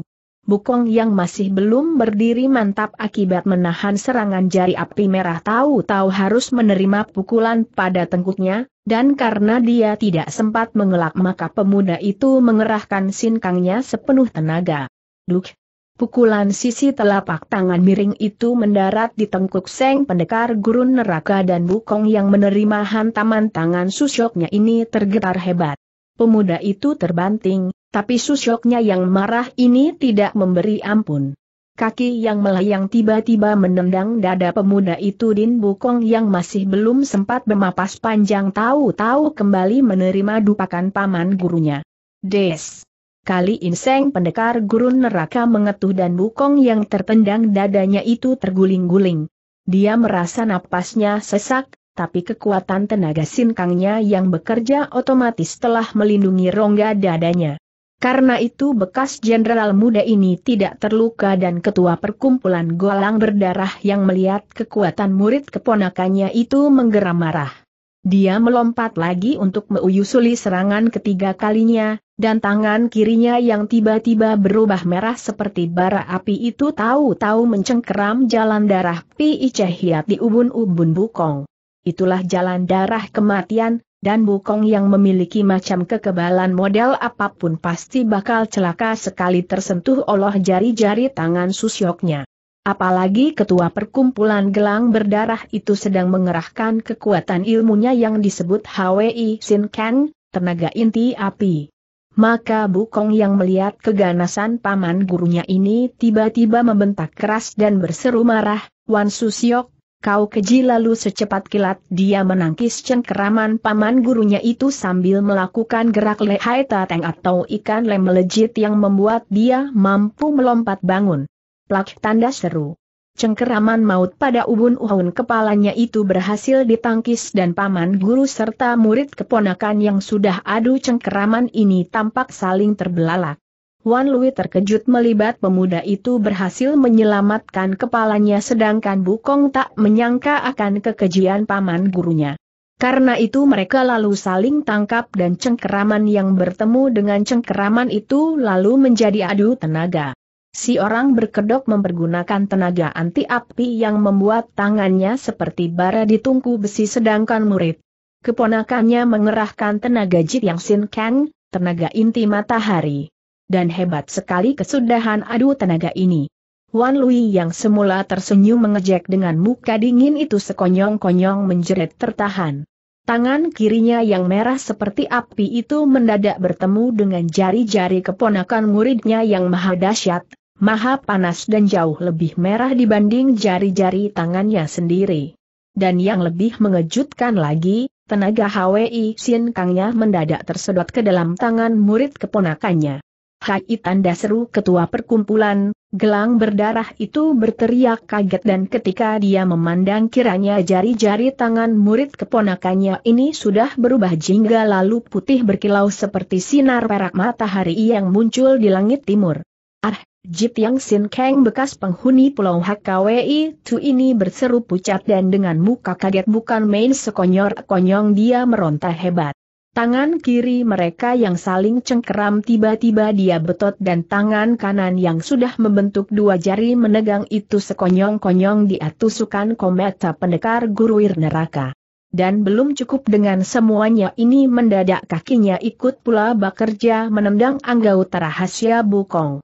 Bukong yang masih belum berdiri mantap akibat menahan serangan jari api merah tahu-tahu harus menerima pukulan pada tengkuknya, dan karena dia tidak sempat mengelak maka pemuda itu mengerahkan sinkangnya sepenuh tenaga. Duk, Pukulan sisi telapak tangan miring itu mendarat di tengkuk Seng Pendekar Gurun Neraka dan Bukong yang menerima hantaman tangan susyoknya ini tergetar hebat. Pemuda itu terbanting, tapi susyoknya yang marah ini tidak memberi ampun. Kaki yang melayang tiba-tiba menendang dada pemuda itu Din Bukong yang masih belum sempat bermapas panjang tahu-tahu kembali menerima dupakan paman gurunya. Des! Kali Inseng pendekar gurun neraka mengetuh dan bukong yang tertendang dadanya itu terguling-guling. Dia merasa napasnya sesak, tapi kekuatan tenaga sinkangnya yang bekerja otomatis telah melindungi rongga dadanya. Karena itu bekas jenderal muda ini tidak terluka dan ketua perkumpulan golang berdarah yang melihat kekuatan murid keponakannya itu menggeram marah. Dia melompat lagi untuk meuyusuli serangan ketiga kalinya, dan tangan kirinya yang tiba-tiba berubah merah seperti bara api itu tahu-tahu mencengkeram jalan darah Pi Icehiat di ubun-ubun Bukong. Itulah jalan darah kematian, dan Bukong yang memiliki macam kekebalan model apapun pasti bakal celaka sekali tersentuh oleh jari-jari tangan susyoknya. Apalagi ketua perkumpulan gelang berdarah itu sedang mengerahkan kekuatan ilmunya yang disebut HWI Sin Kang, tenaga inti api. Maka Bukong yang melihat keganasan paman gurunya ini tiba-tiba membentak keras dan berseru marah, Wan Susiok, kau keji lalu secepat kilat dia menangkis cengkeraman paman gurunya itu sambil melakukan gerak lehai tateng atau ikan lem melejit yang membuat dia mampu melompat bangun plak tanda seru. Cengkeraman maut pada ubun-ubun kepalanya itu berhasil ditangkis dan paman guru serta murid keponakan yang sudah adu cengkeraman ini tampak saling terbelalak. Wan Lui terkejut melibat pemuda itu berhasil menyelamatkan kepalanya sedangkan Bukong tak menyangka akan kekejian paman gurunya. Karena itu mereka lalu saling tangkap dan cengkeraman yang bertemu dengan cengkeraman itu lalu menjadi adu tenaga. Si orang berkedok mempergunakan tenaga anti api yang membuat tangannya seperti bara di tungku besi sedangkan murid. Keponakannya mengerahkan tenaga Jit Yang Sin Kang, tenaga inti matahari. Dan hebat sekali kesudahan adu tenaga ini. Wan Lui yang semula tersenyum mengejek dengan muka dingin itu sekonyong-konyong menjerit tertahan. Tangan kirinya yang merah seperti api itu mendadak bertemu dengan jari-jari keponakan muridnya yang maha dahsyat, maha panas dan jauh lebih merah dibanding jari-jari tangannya sendiri. Dan yang lebih mengejutkan lagi, tenaga HWI Sin Kangnya mendadak tersedot ke dalam tangan murid keponakannya. Hai tanda seru ketua perkumpulan, gelang berdarah itu berteriak kaget dan ketika dia memandang kiranya jari-jari tangan murid keponakannya ini sudah berubah jingga lalu putih berkilau seperti sinar perak matahari yang muncul di langit timur. Ah, Jip Yang Sin Kang bekas penghuni Pulau HKWI itu ini berseru pucat dan dengan muka kaget bukan main sekonyor-konyong dia meronta hebat. Tangan kiri mereka yang saling cengkeram tiba-tiba dia betot dan tangan kanan yang sudah membentuk dua jari menegang itu sekonyong-konyong dia tusukan kometa pendekar guruir neraka. Dan belum cukup dengan semuanya ini mendadak kakinya ikut pula bekerja menendang anggau rahasia Bukong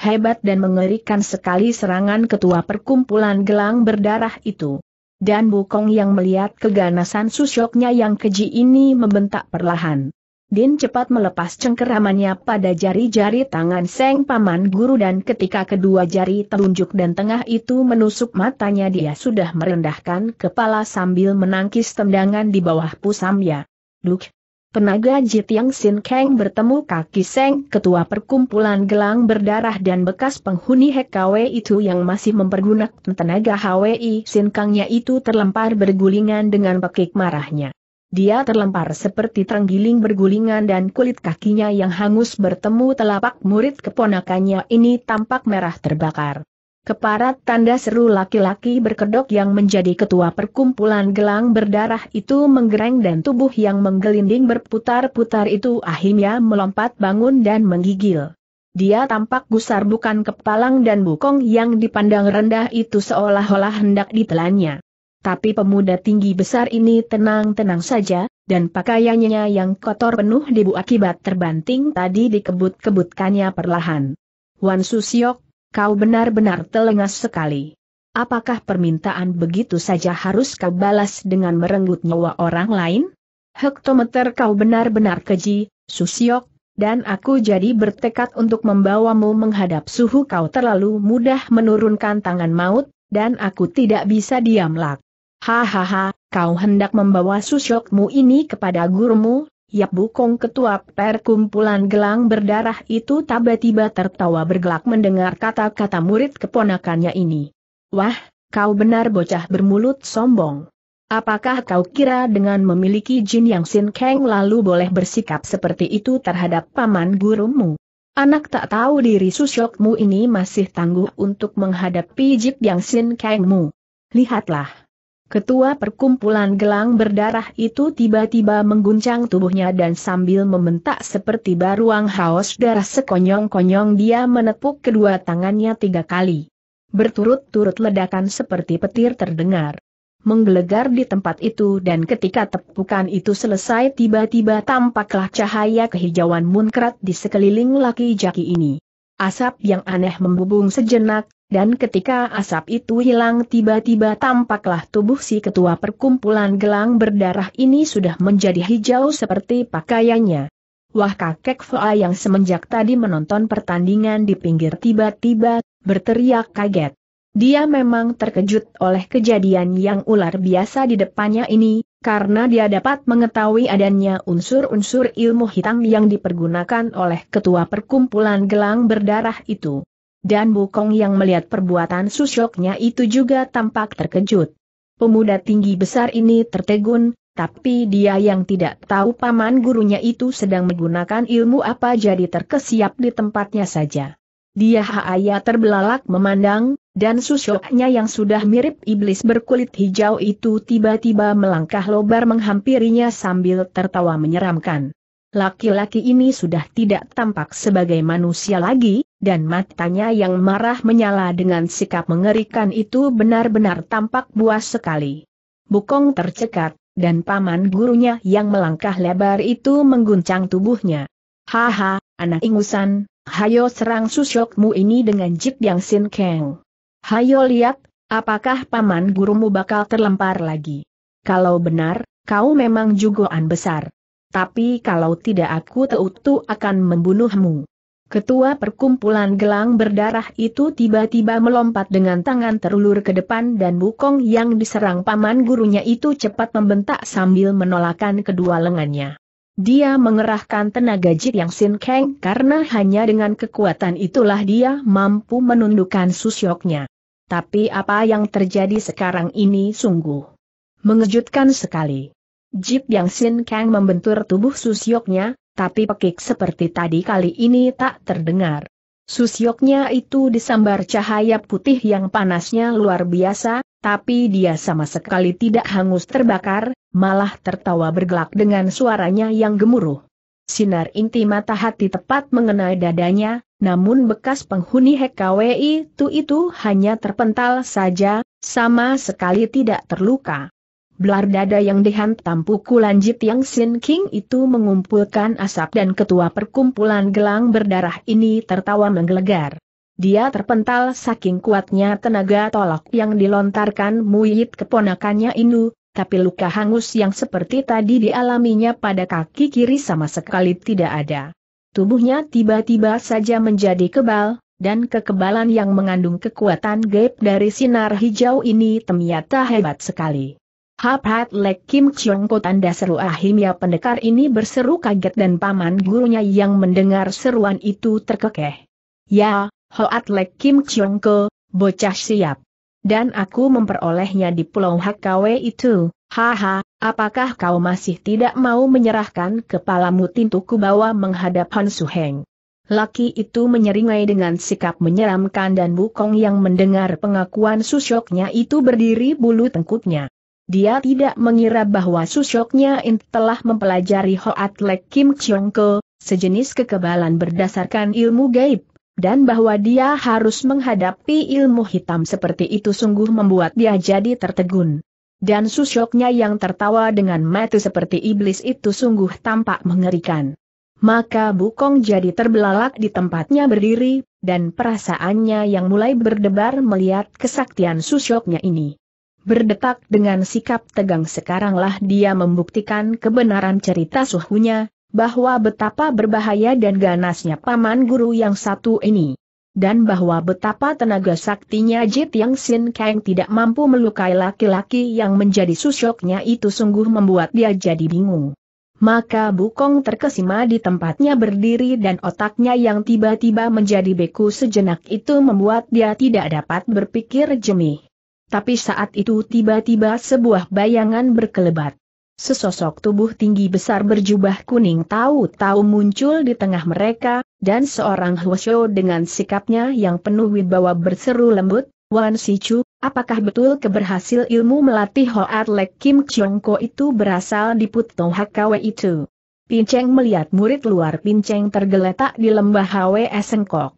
hebat dan mengerikan sekali serangan ketua perkumpulan gelang berdarah itu. Dan Bukong yang melihat keganasan susyoknya yang keji ini membentak perlahan. Din cepat melepas cengkeramannya pada jari-jari tangan Seng Paman Guru dan ketika kedua jari telunjuk dan tengah itu menusuk matanya dia sudah merendahkan kepala sambil menangkis tendangan di bawah pusamnya. Duk! Tenaga Jit Yang Sin Kang bertemu kaki Seng, ketua perkumpulan gelang berdarah dan bekas penghuni HKW itu yang masih mempergunakan tenaga HWI Sin Kangnya itu terlempar bergulingan dengan pekik marahnya. Dia terlempar seperti terenggiling bergulingan dan kulit kakinya yang hangus bertemu telapak murid keponakannya ini tampak merah terbakar. Keparat tanda seru laki-laki berkedok yang menjadi ketua perkumpulan gelang berdarah itu menggereng dan tubuh yang menggelinding berputar-putar itu akhirnya melompat bangun dan menggigil. Dia tampak gusar bukan kepalang dan bukong yang dipandang rendah itu seolah-olah hendak ditelannya. Tapi pemuda tinggi besar ini tenang-tenang saja, dan pakaiannya yang kotor penuh debu akibat terbanting tadi dikebut-kebutkannya perlahan. Wan Susiok Kau benar-benar telengas sekali. Apakah permintaan begitu saja harus kau balas dengan merenggut nyawa orang lain? Hektometer kau benar-benar keji, Susiok, dan aku jadi bertekad untuk membawamu menghadap suhu kau terlalu mudah menurunkan tangan maut, dan aku tidak bisa diam lak. Hahaha, kau hendak membawa Susiokmu ini kepada gurumu, Yap Bukong ketua perkumpulan gelang berdarah itu tiba-tiba tertawa bergelak mendengar kata-kata murid keponakannya ini. Wah, kau benar bocah bermulut sombong. Apakah kau kira dengan memiliki jin yang sin keng lalu boleh bersikap seperti itu terhadap paman gurumu? Anak tak tahu diri susyokmu ini masih tangguh untuk menghadapi jip yang sin kengmu. Lihatlah. Ketua perkumpulan gelang berdarah itu tiba-tiba mengguncang tubuhnya dan sambil membentak seperti baruang haus darah sekonyong-konyong dia menepuk kedua tangannya tiga kali. Berturut-turut ledakan seperti petir terdengar. Menggelegar di tempat itu dan ketika tepukan itu selesai tiba-tiba tampaklah cahaya kehijauan munkrat di sekeliling laki-jaki ini. Asap yang aneh membubung sejenak, dan ketika asap itu hilang tiba-tiba tampaklah tubuh si ketua perkumpulan gelang berdarah ini sudah menjadi hijau seperti pakaiannya. Wah kakek Foa yang semenjak tadi menonton pertandingan di pinggir tiba-tiba, berteriak kaget. Dia memang terkejut oleh kejadian yang ular biasa di depannya ini, karena dia dapat mengetahui adanya unsur-unsur ilmu hitam yang dipergunakan oleh ketua perkumpulan gelang berdarah itu dan Bukong yang melihat perbuatan susyoknya itu juga tampak terkejut. Pemuda tinggi besar ini tertegun, tapi dia yang tidak tahu paman gurunya itu sedang menggunakan ilmu apa jadi terkesiap di tempatnya saja. Dia haaya terbelalak memandang, dan susyoknya yang sudah mirip iblis berkulit hijau itu tiba-tiba melangkah lobar menghampirinya sambil tertawa menyeramkan laki-laki ini sudah tidak tampak sebagai manusia lagi, dan matanya yang marah menyala dengan sikap mengerikan itu benar-benar tampak buas sekali. Bukong tercekat, dan paman gurunya yang melangkah lebar itu mengguncang tubuhnya. Haha, anak ingusan, hayo serang susyokmu ini dengan jip yang sin keng. Hayo lihat, apakah paman gurumu bakal terlempar lagi. Kalau benar, kau memang jugoan besar tapi kalau tidak aku teutu akan membunuhmu. Ketua perkumpulan gelang berdarah itu tiba-tiba melompat dengan tangan terulur ke depan dan bukong yang diserang paman gurunya itu cepat membentak sambil menolakkan kedua lengannya. Dia mengerahkan tenaga Jit Yang Sin Kang karena hanya dengan kekuatan itulah dia mampu menundukkan susyoknya. Tapi apa yang terjadi sekarang ini sungguh mengejutkan sekali. Jip Yang Sin Kang membentur tubuh Susyoknya, tapi pekik seperti tadi kali ini tak terdengar. Susyoknya itu disambar cahaya putih yang panasnya luar biasa, tapi dia sama sekali tidak hangus terbakar, malah tertawa bergelak dengan suaranya yang gemuruh. Sinar inti mata hati tepat mengenai dadanya, namun bekas penghuni HKWI itu itu hanya terpental saja, sama sekali tidak terluka. Belar dada yang dihantam pukulan Jit Yang Sin King itu mengumpulkan asap dan ketua perkumpulan gelang berdarah ini tertawa menggelegar. Dia terpental saking kuatnya tenaga tolak yang dilontarkan muyit keponakannya Inu, tapi luka hangus yang seperti tadi dialaminya pada kaki kiri sama sekali tidak ada. Tubuhnya tiba-tiba saja menjadi kebal, dan kekebalan yang mengandung kekuatan gaib dari sinar hijau ini ternyata hebat sekali. Hapat Lek Kim Chiong Ko tanda seru ahimya pendekar ini berseru kaget dan paman gurunya yang mendengar seruan itu terkekeh. Ya, Hoat Lek Kim Chiong Ko, bocah siap. Dan aku memperolehnya di pulau HKW itu, haha, apakah kau masih tidak mau menyerahkan kepalamu tintuku bawa menghadap Han Heng? Laki itu menyeringai dengan sikap menyeramkan dan Bukong yang mendengar pengakuan susyoknya itu berdiri bulu tengkuknya. Dia tidak mengira bahwa Susyoknya In telah mempelajari Hoat Lek Kim Chiong Ke, sejenis kekebalan berdasarkan ilmu gaib, dan bahwa dia harus menghadapi ilmu hitam seperti itu sungguh membuat dia jadi tertegun. Dan Susyoknya yang tertawa dengan mata seperti iblis itu sungguh tampak mengerikan. Maka Bukong jadi terbelalak di tempatnya berdiri, dan perasaannya yang mulai berdebar melihat kesaktian Susyoknya ini. Berdetak dengan sikap tegang sekaranglah dia membuktikan kebenaran cerita suhunya, bahwa betapa berbahaya dan ganasnya paman guru yang satu ini. Dan bahwa betapa tenaga saktinya Jit Yang Sin Kang tidak mampu melukai laki-laki yang menjadi susoknya itu sungguh membuat dia jadi bingung. Maka Bukong terkesima di tempatnya berdiri dan otaknya yang tiba-tiba menjadi beku sejenak itu membuat dia tidak dapat berpikir jemih. Tapi saat itu tiba-tiba sebuah bayangan berkelebat. Sesosok tubuh tinggi besar berjubah kuning tahu-tahu muncul di tengah mereka, dan seorang Huo dengan sikapnya yang penuh wibawa berseru lembut, Wan Si Sichu, apakah betul keberhasil ilmu melatih Ho Lek Kim Chong itu berasal di Puto Hakawe itu? Pinceng melihat murid luar Pinceng tergeletak di lembah Hwe Sengkok.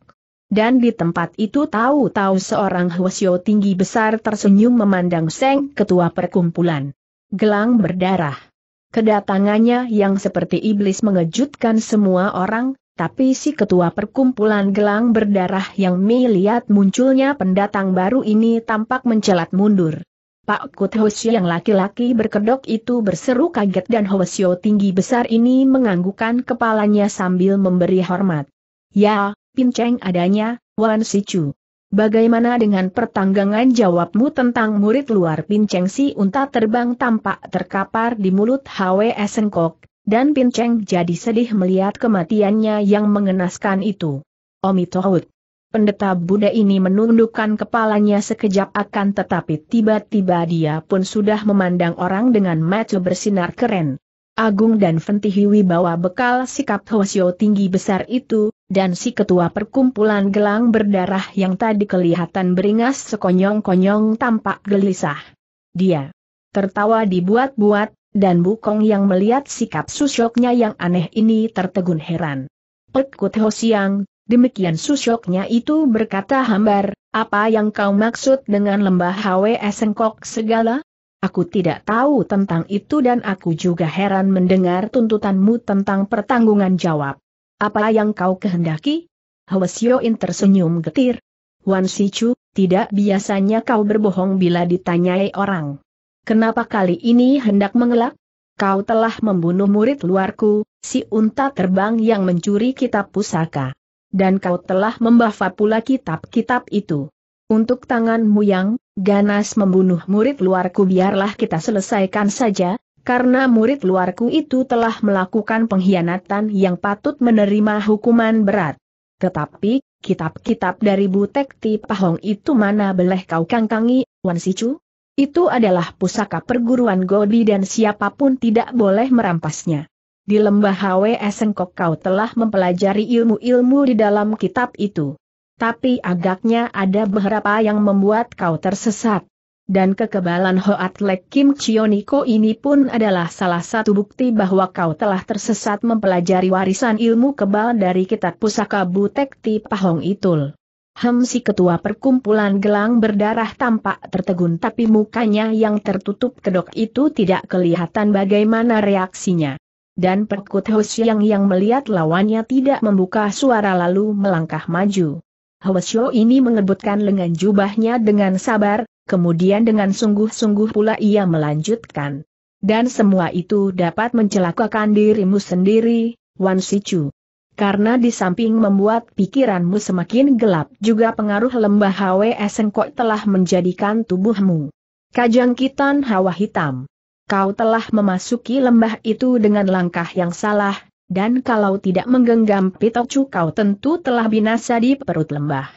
Dan di tempat itu tahu-tahu seorang Hwasyo tinggi besar tersenyum memandang Seng ketua perkumpulan. Gelang berdarah. Kedatangannya yang seperti iblis mengejutkan semua orang, tapi si ketua perkumpulan gelang berdarah yang melihat munculnya pendatang baru ini tampak mencelat mundur. Pak Kut Hwasyo yang laki-laki berkedok itu berseru kaget dan Hwasyo tinggi besar ini menganggukkan kepalanya sambil memberi hormat. Ya, pinceng adanya, Wan Sichu. Bagaimana dengan pertanggangan jawabmu tentang murid luar pinceng si unta terbang tampak terkapar di mulut HWS Sengkok, dan pinceng jadi sedih melihat kematiannya yang mengenaskan itu. Omi Tohut. Pendeta Buddha ini menundukkan kepalanya sekejap akan tetapi tiba-tiba dia pun sudah memandang orang dengan mata bersinar keren. Agung dan Fentihiwi bawa bekal sikap Hwasyo tinggi besar itu, dan si ketua perkumpulan gelang berdarah yang tadi kelihatan beringas sekonyong-konyong tampak gelisah. Dia tertawa dibuat-buat, dan Bukong yang melihat sikap susyoknya yang aneh ini tertegun heran. Pekut Hosiang, demikian susyoknya itu berkata hambar, apa yang kau maksud dengan lembah HWS Sengkok segala? Aku tidak tahu tentang itu dan aku juga heran mendengar tuntutanmu tentang pertanggungan jawab. Apa yang kau kehendaki? Sioin tersenyum getir. Wan Sichu, tidak biasanya kau berbohong bila ditanyai orang. Kenapa kali ini hendak mengelak? Kau telah membunuh murid luarku, si unta terbang yang mencuri kitab pusaka. Dan kau telah membawa pula kitab-kitab itu. Untuk tanganmu yang ganas membunuh murid luarku biarlah kita selesaikan saja, karena murid luarku itu telah melakukan pengkhianatan yang patut menerima hukuman berat. Tetapi, kitab-kitab dari butek Pahong itu mana boleh kau kangkangi, Wan Sicu? Itu adalah pusaka perguruan Godi dan siapapun tidak boleh merampasnya. Di lembah HWS Sengkok kau telah mempelajari ilmu-ilmu di dalam kitab itu tapi agaknya ada beberapa yang membuat kau tersesat. Dan kekebalan Hoat Lek Kim Chioniko ini pun adalah salah satu bukti bahwa kau telah tersesat mempelajari warisan ilmu kebal dari kitab pusaka Butek Ti Pahong Itul. Hem si ketua perkumpulan gelang berdarah tampak tertegun tapi mukanya yang tertutup kedok itu tidak kelihatan bagaimana reaksinya. Dan perkut Hoshiang yang melihat lawannya tidak membuka suara lalu melangkah maju. Hwasyo ini mengebutkan lengan jubahnya dengan sabar, kemudian dengan sungguh-sungguh pula ia melanjutkan. Dan semua itu dapat mencelakakan dirimu sendiri, Wan Sichu. Karena di samping membuat pikiranmu semakin gelap juga pengaruh lembah Hwe Sengkok telah menjadikan tubuhmu Kajang Kitan hawa hitam. Kau telah memasuki lembah itu dengan langkah yang salah, dan kalau tidak menggenggam pitocu kau tentu telah binasa di perut lembah.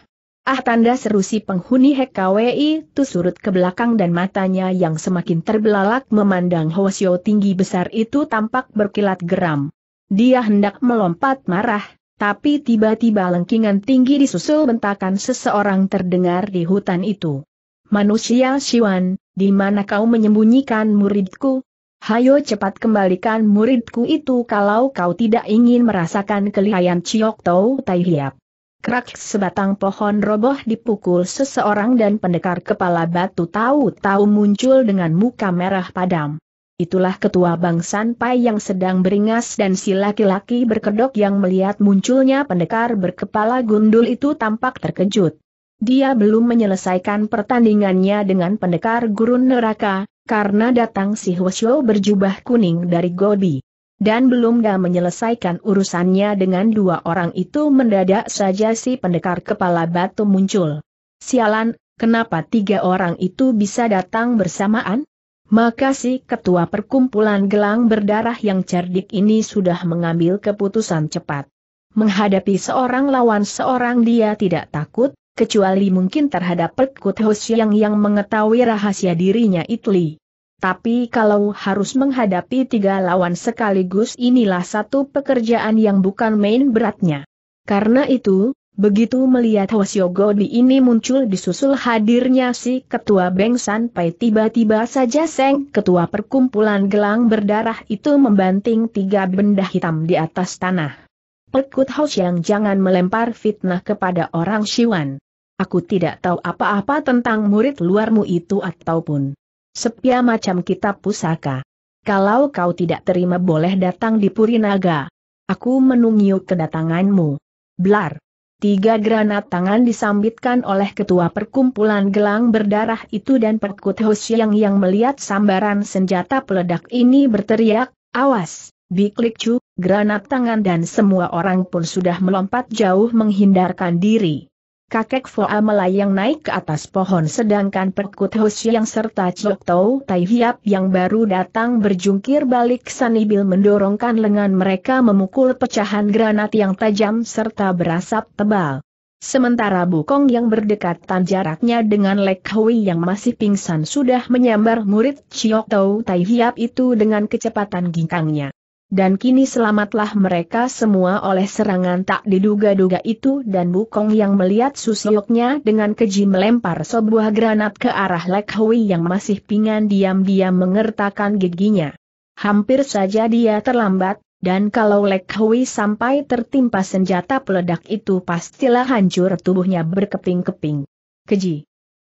Ah tanda seru si penghuni HKWI itu surut ke belakang dan matanya yang semakin terbelalak memandang Hwasyo tinggi besar itu tampak berkilat geram. Dia hendak melompat marah, tapi tiba-tiba lengkingan tinggi disusul bentakan seseorang terdengar di hutan itu. Manusia Siwan, di mana kau menyembunyikan muridku? Hayo cepat kembalikan muridku itu kalau kau tidak ingin merasakan kelihayan Ciok Tau Tai Hiap. Krak sebatang pohon roboh dipukul seseorang dan pendekar kepala batu tahu-tahu muncul dengan muka merah padam. Itulah ketua bangsan Pai yang sedang beringas dan si laki-laki berkedok yang melihat munculnya pendekar berkepala gundul itu tampak terkejut. Dia belum menyelesaikan pertandingannya dengan pendekar gurun neraka, karena datang si Hwasyo berjubah kuning dari Gobi. Dan belum gak menyelesaikan urusannya dengan dua orang itu mendadak saja si pendekar kepala batu muncul. Sialan, kenapa tiga orang itu bisa datang bersamaan? Maka si ketua perkumpulan gelang berdarah yang cerdik ini sudah mengambil keputusan cepat. Menghadapi seorang lawan seorang dia tidak takut, kecuali mungkin terhadap Perkut Hosiang yang mengetahui rahasia dirinya Itli. Tapi kalau harus menghadapi tiga lawan sekaligus inilah satu pekerjaan yang bukan main beratnya. Karena itu, Begitu melihat Hosiogodi ini muncul disusul hadirnya si ketua Beng sampai tiba-tiba saja Seng ketua perkumpulan gelang berdarah itu membanting tiga benda hitam di atas tanah. Pekut Hao yang jangan melempar fitnah kepada orang Siwan. Aku tidak tahu apa-apa tentang murid luarmu itu ataupun sepia macam kitab pusaka. Kalau kau tidak terima boleh datang di Purinaga. Aku menunggu kedatanganmu. Blar. Tiga granat tangan disambitkan oleh ketua perkumpulan gelang berdarah itu dan perkut Hosiang yang melihat sambaran senjata peledak ini berteriak, awas! Biklik Chu, granat tangan dan semua orang pun sudah melompat jauh menghindarkan diri. Kakek Foa melayang naik ke atas pohon sedangkan Perkut yang serta Chok Tau Tai Hiap yang baru datang berjungkir balik Sanibil mendorongkan lengan mereka memukul pecahan granat yang tajam serta berasap tebal. Sementara Bukong yang berdekatan jaraknya dengan Lek Hui yang masih pingsan sudah menyambar murid Chok Tau Tai Hiap itu dengan kecepatan ginkangnya dan kini selamatlah mereka semua oleh serangan tak diduga-duga itu dan Bukong yang melihat susyoknya dengan keji melempar sebuah granat ke arah Lek Hui yang masih pingan diam-diam mengertakkan giginya. Hampir saja dia terlambat, dan kalau Lek Hui sampai tertimpa senjata peledak itu pastilah hancur tubuhnya berkeping-keping. Keji.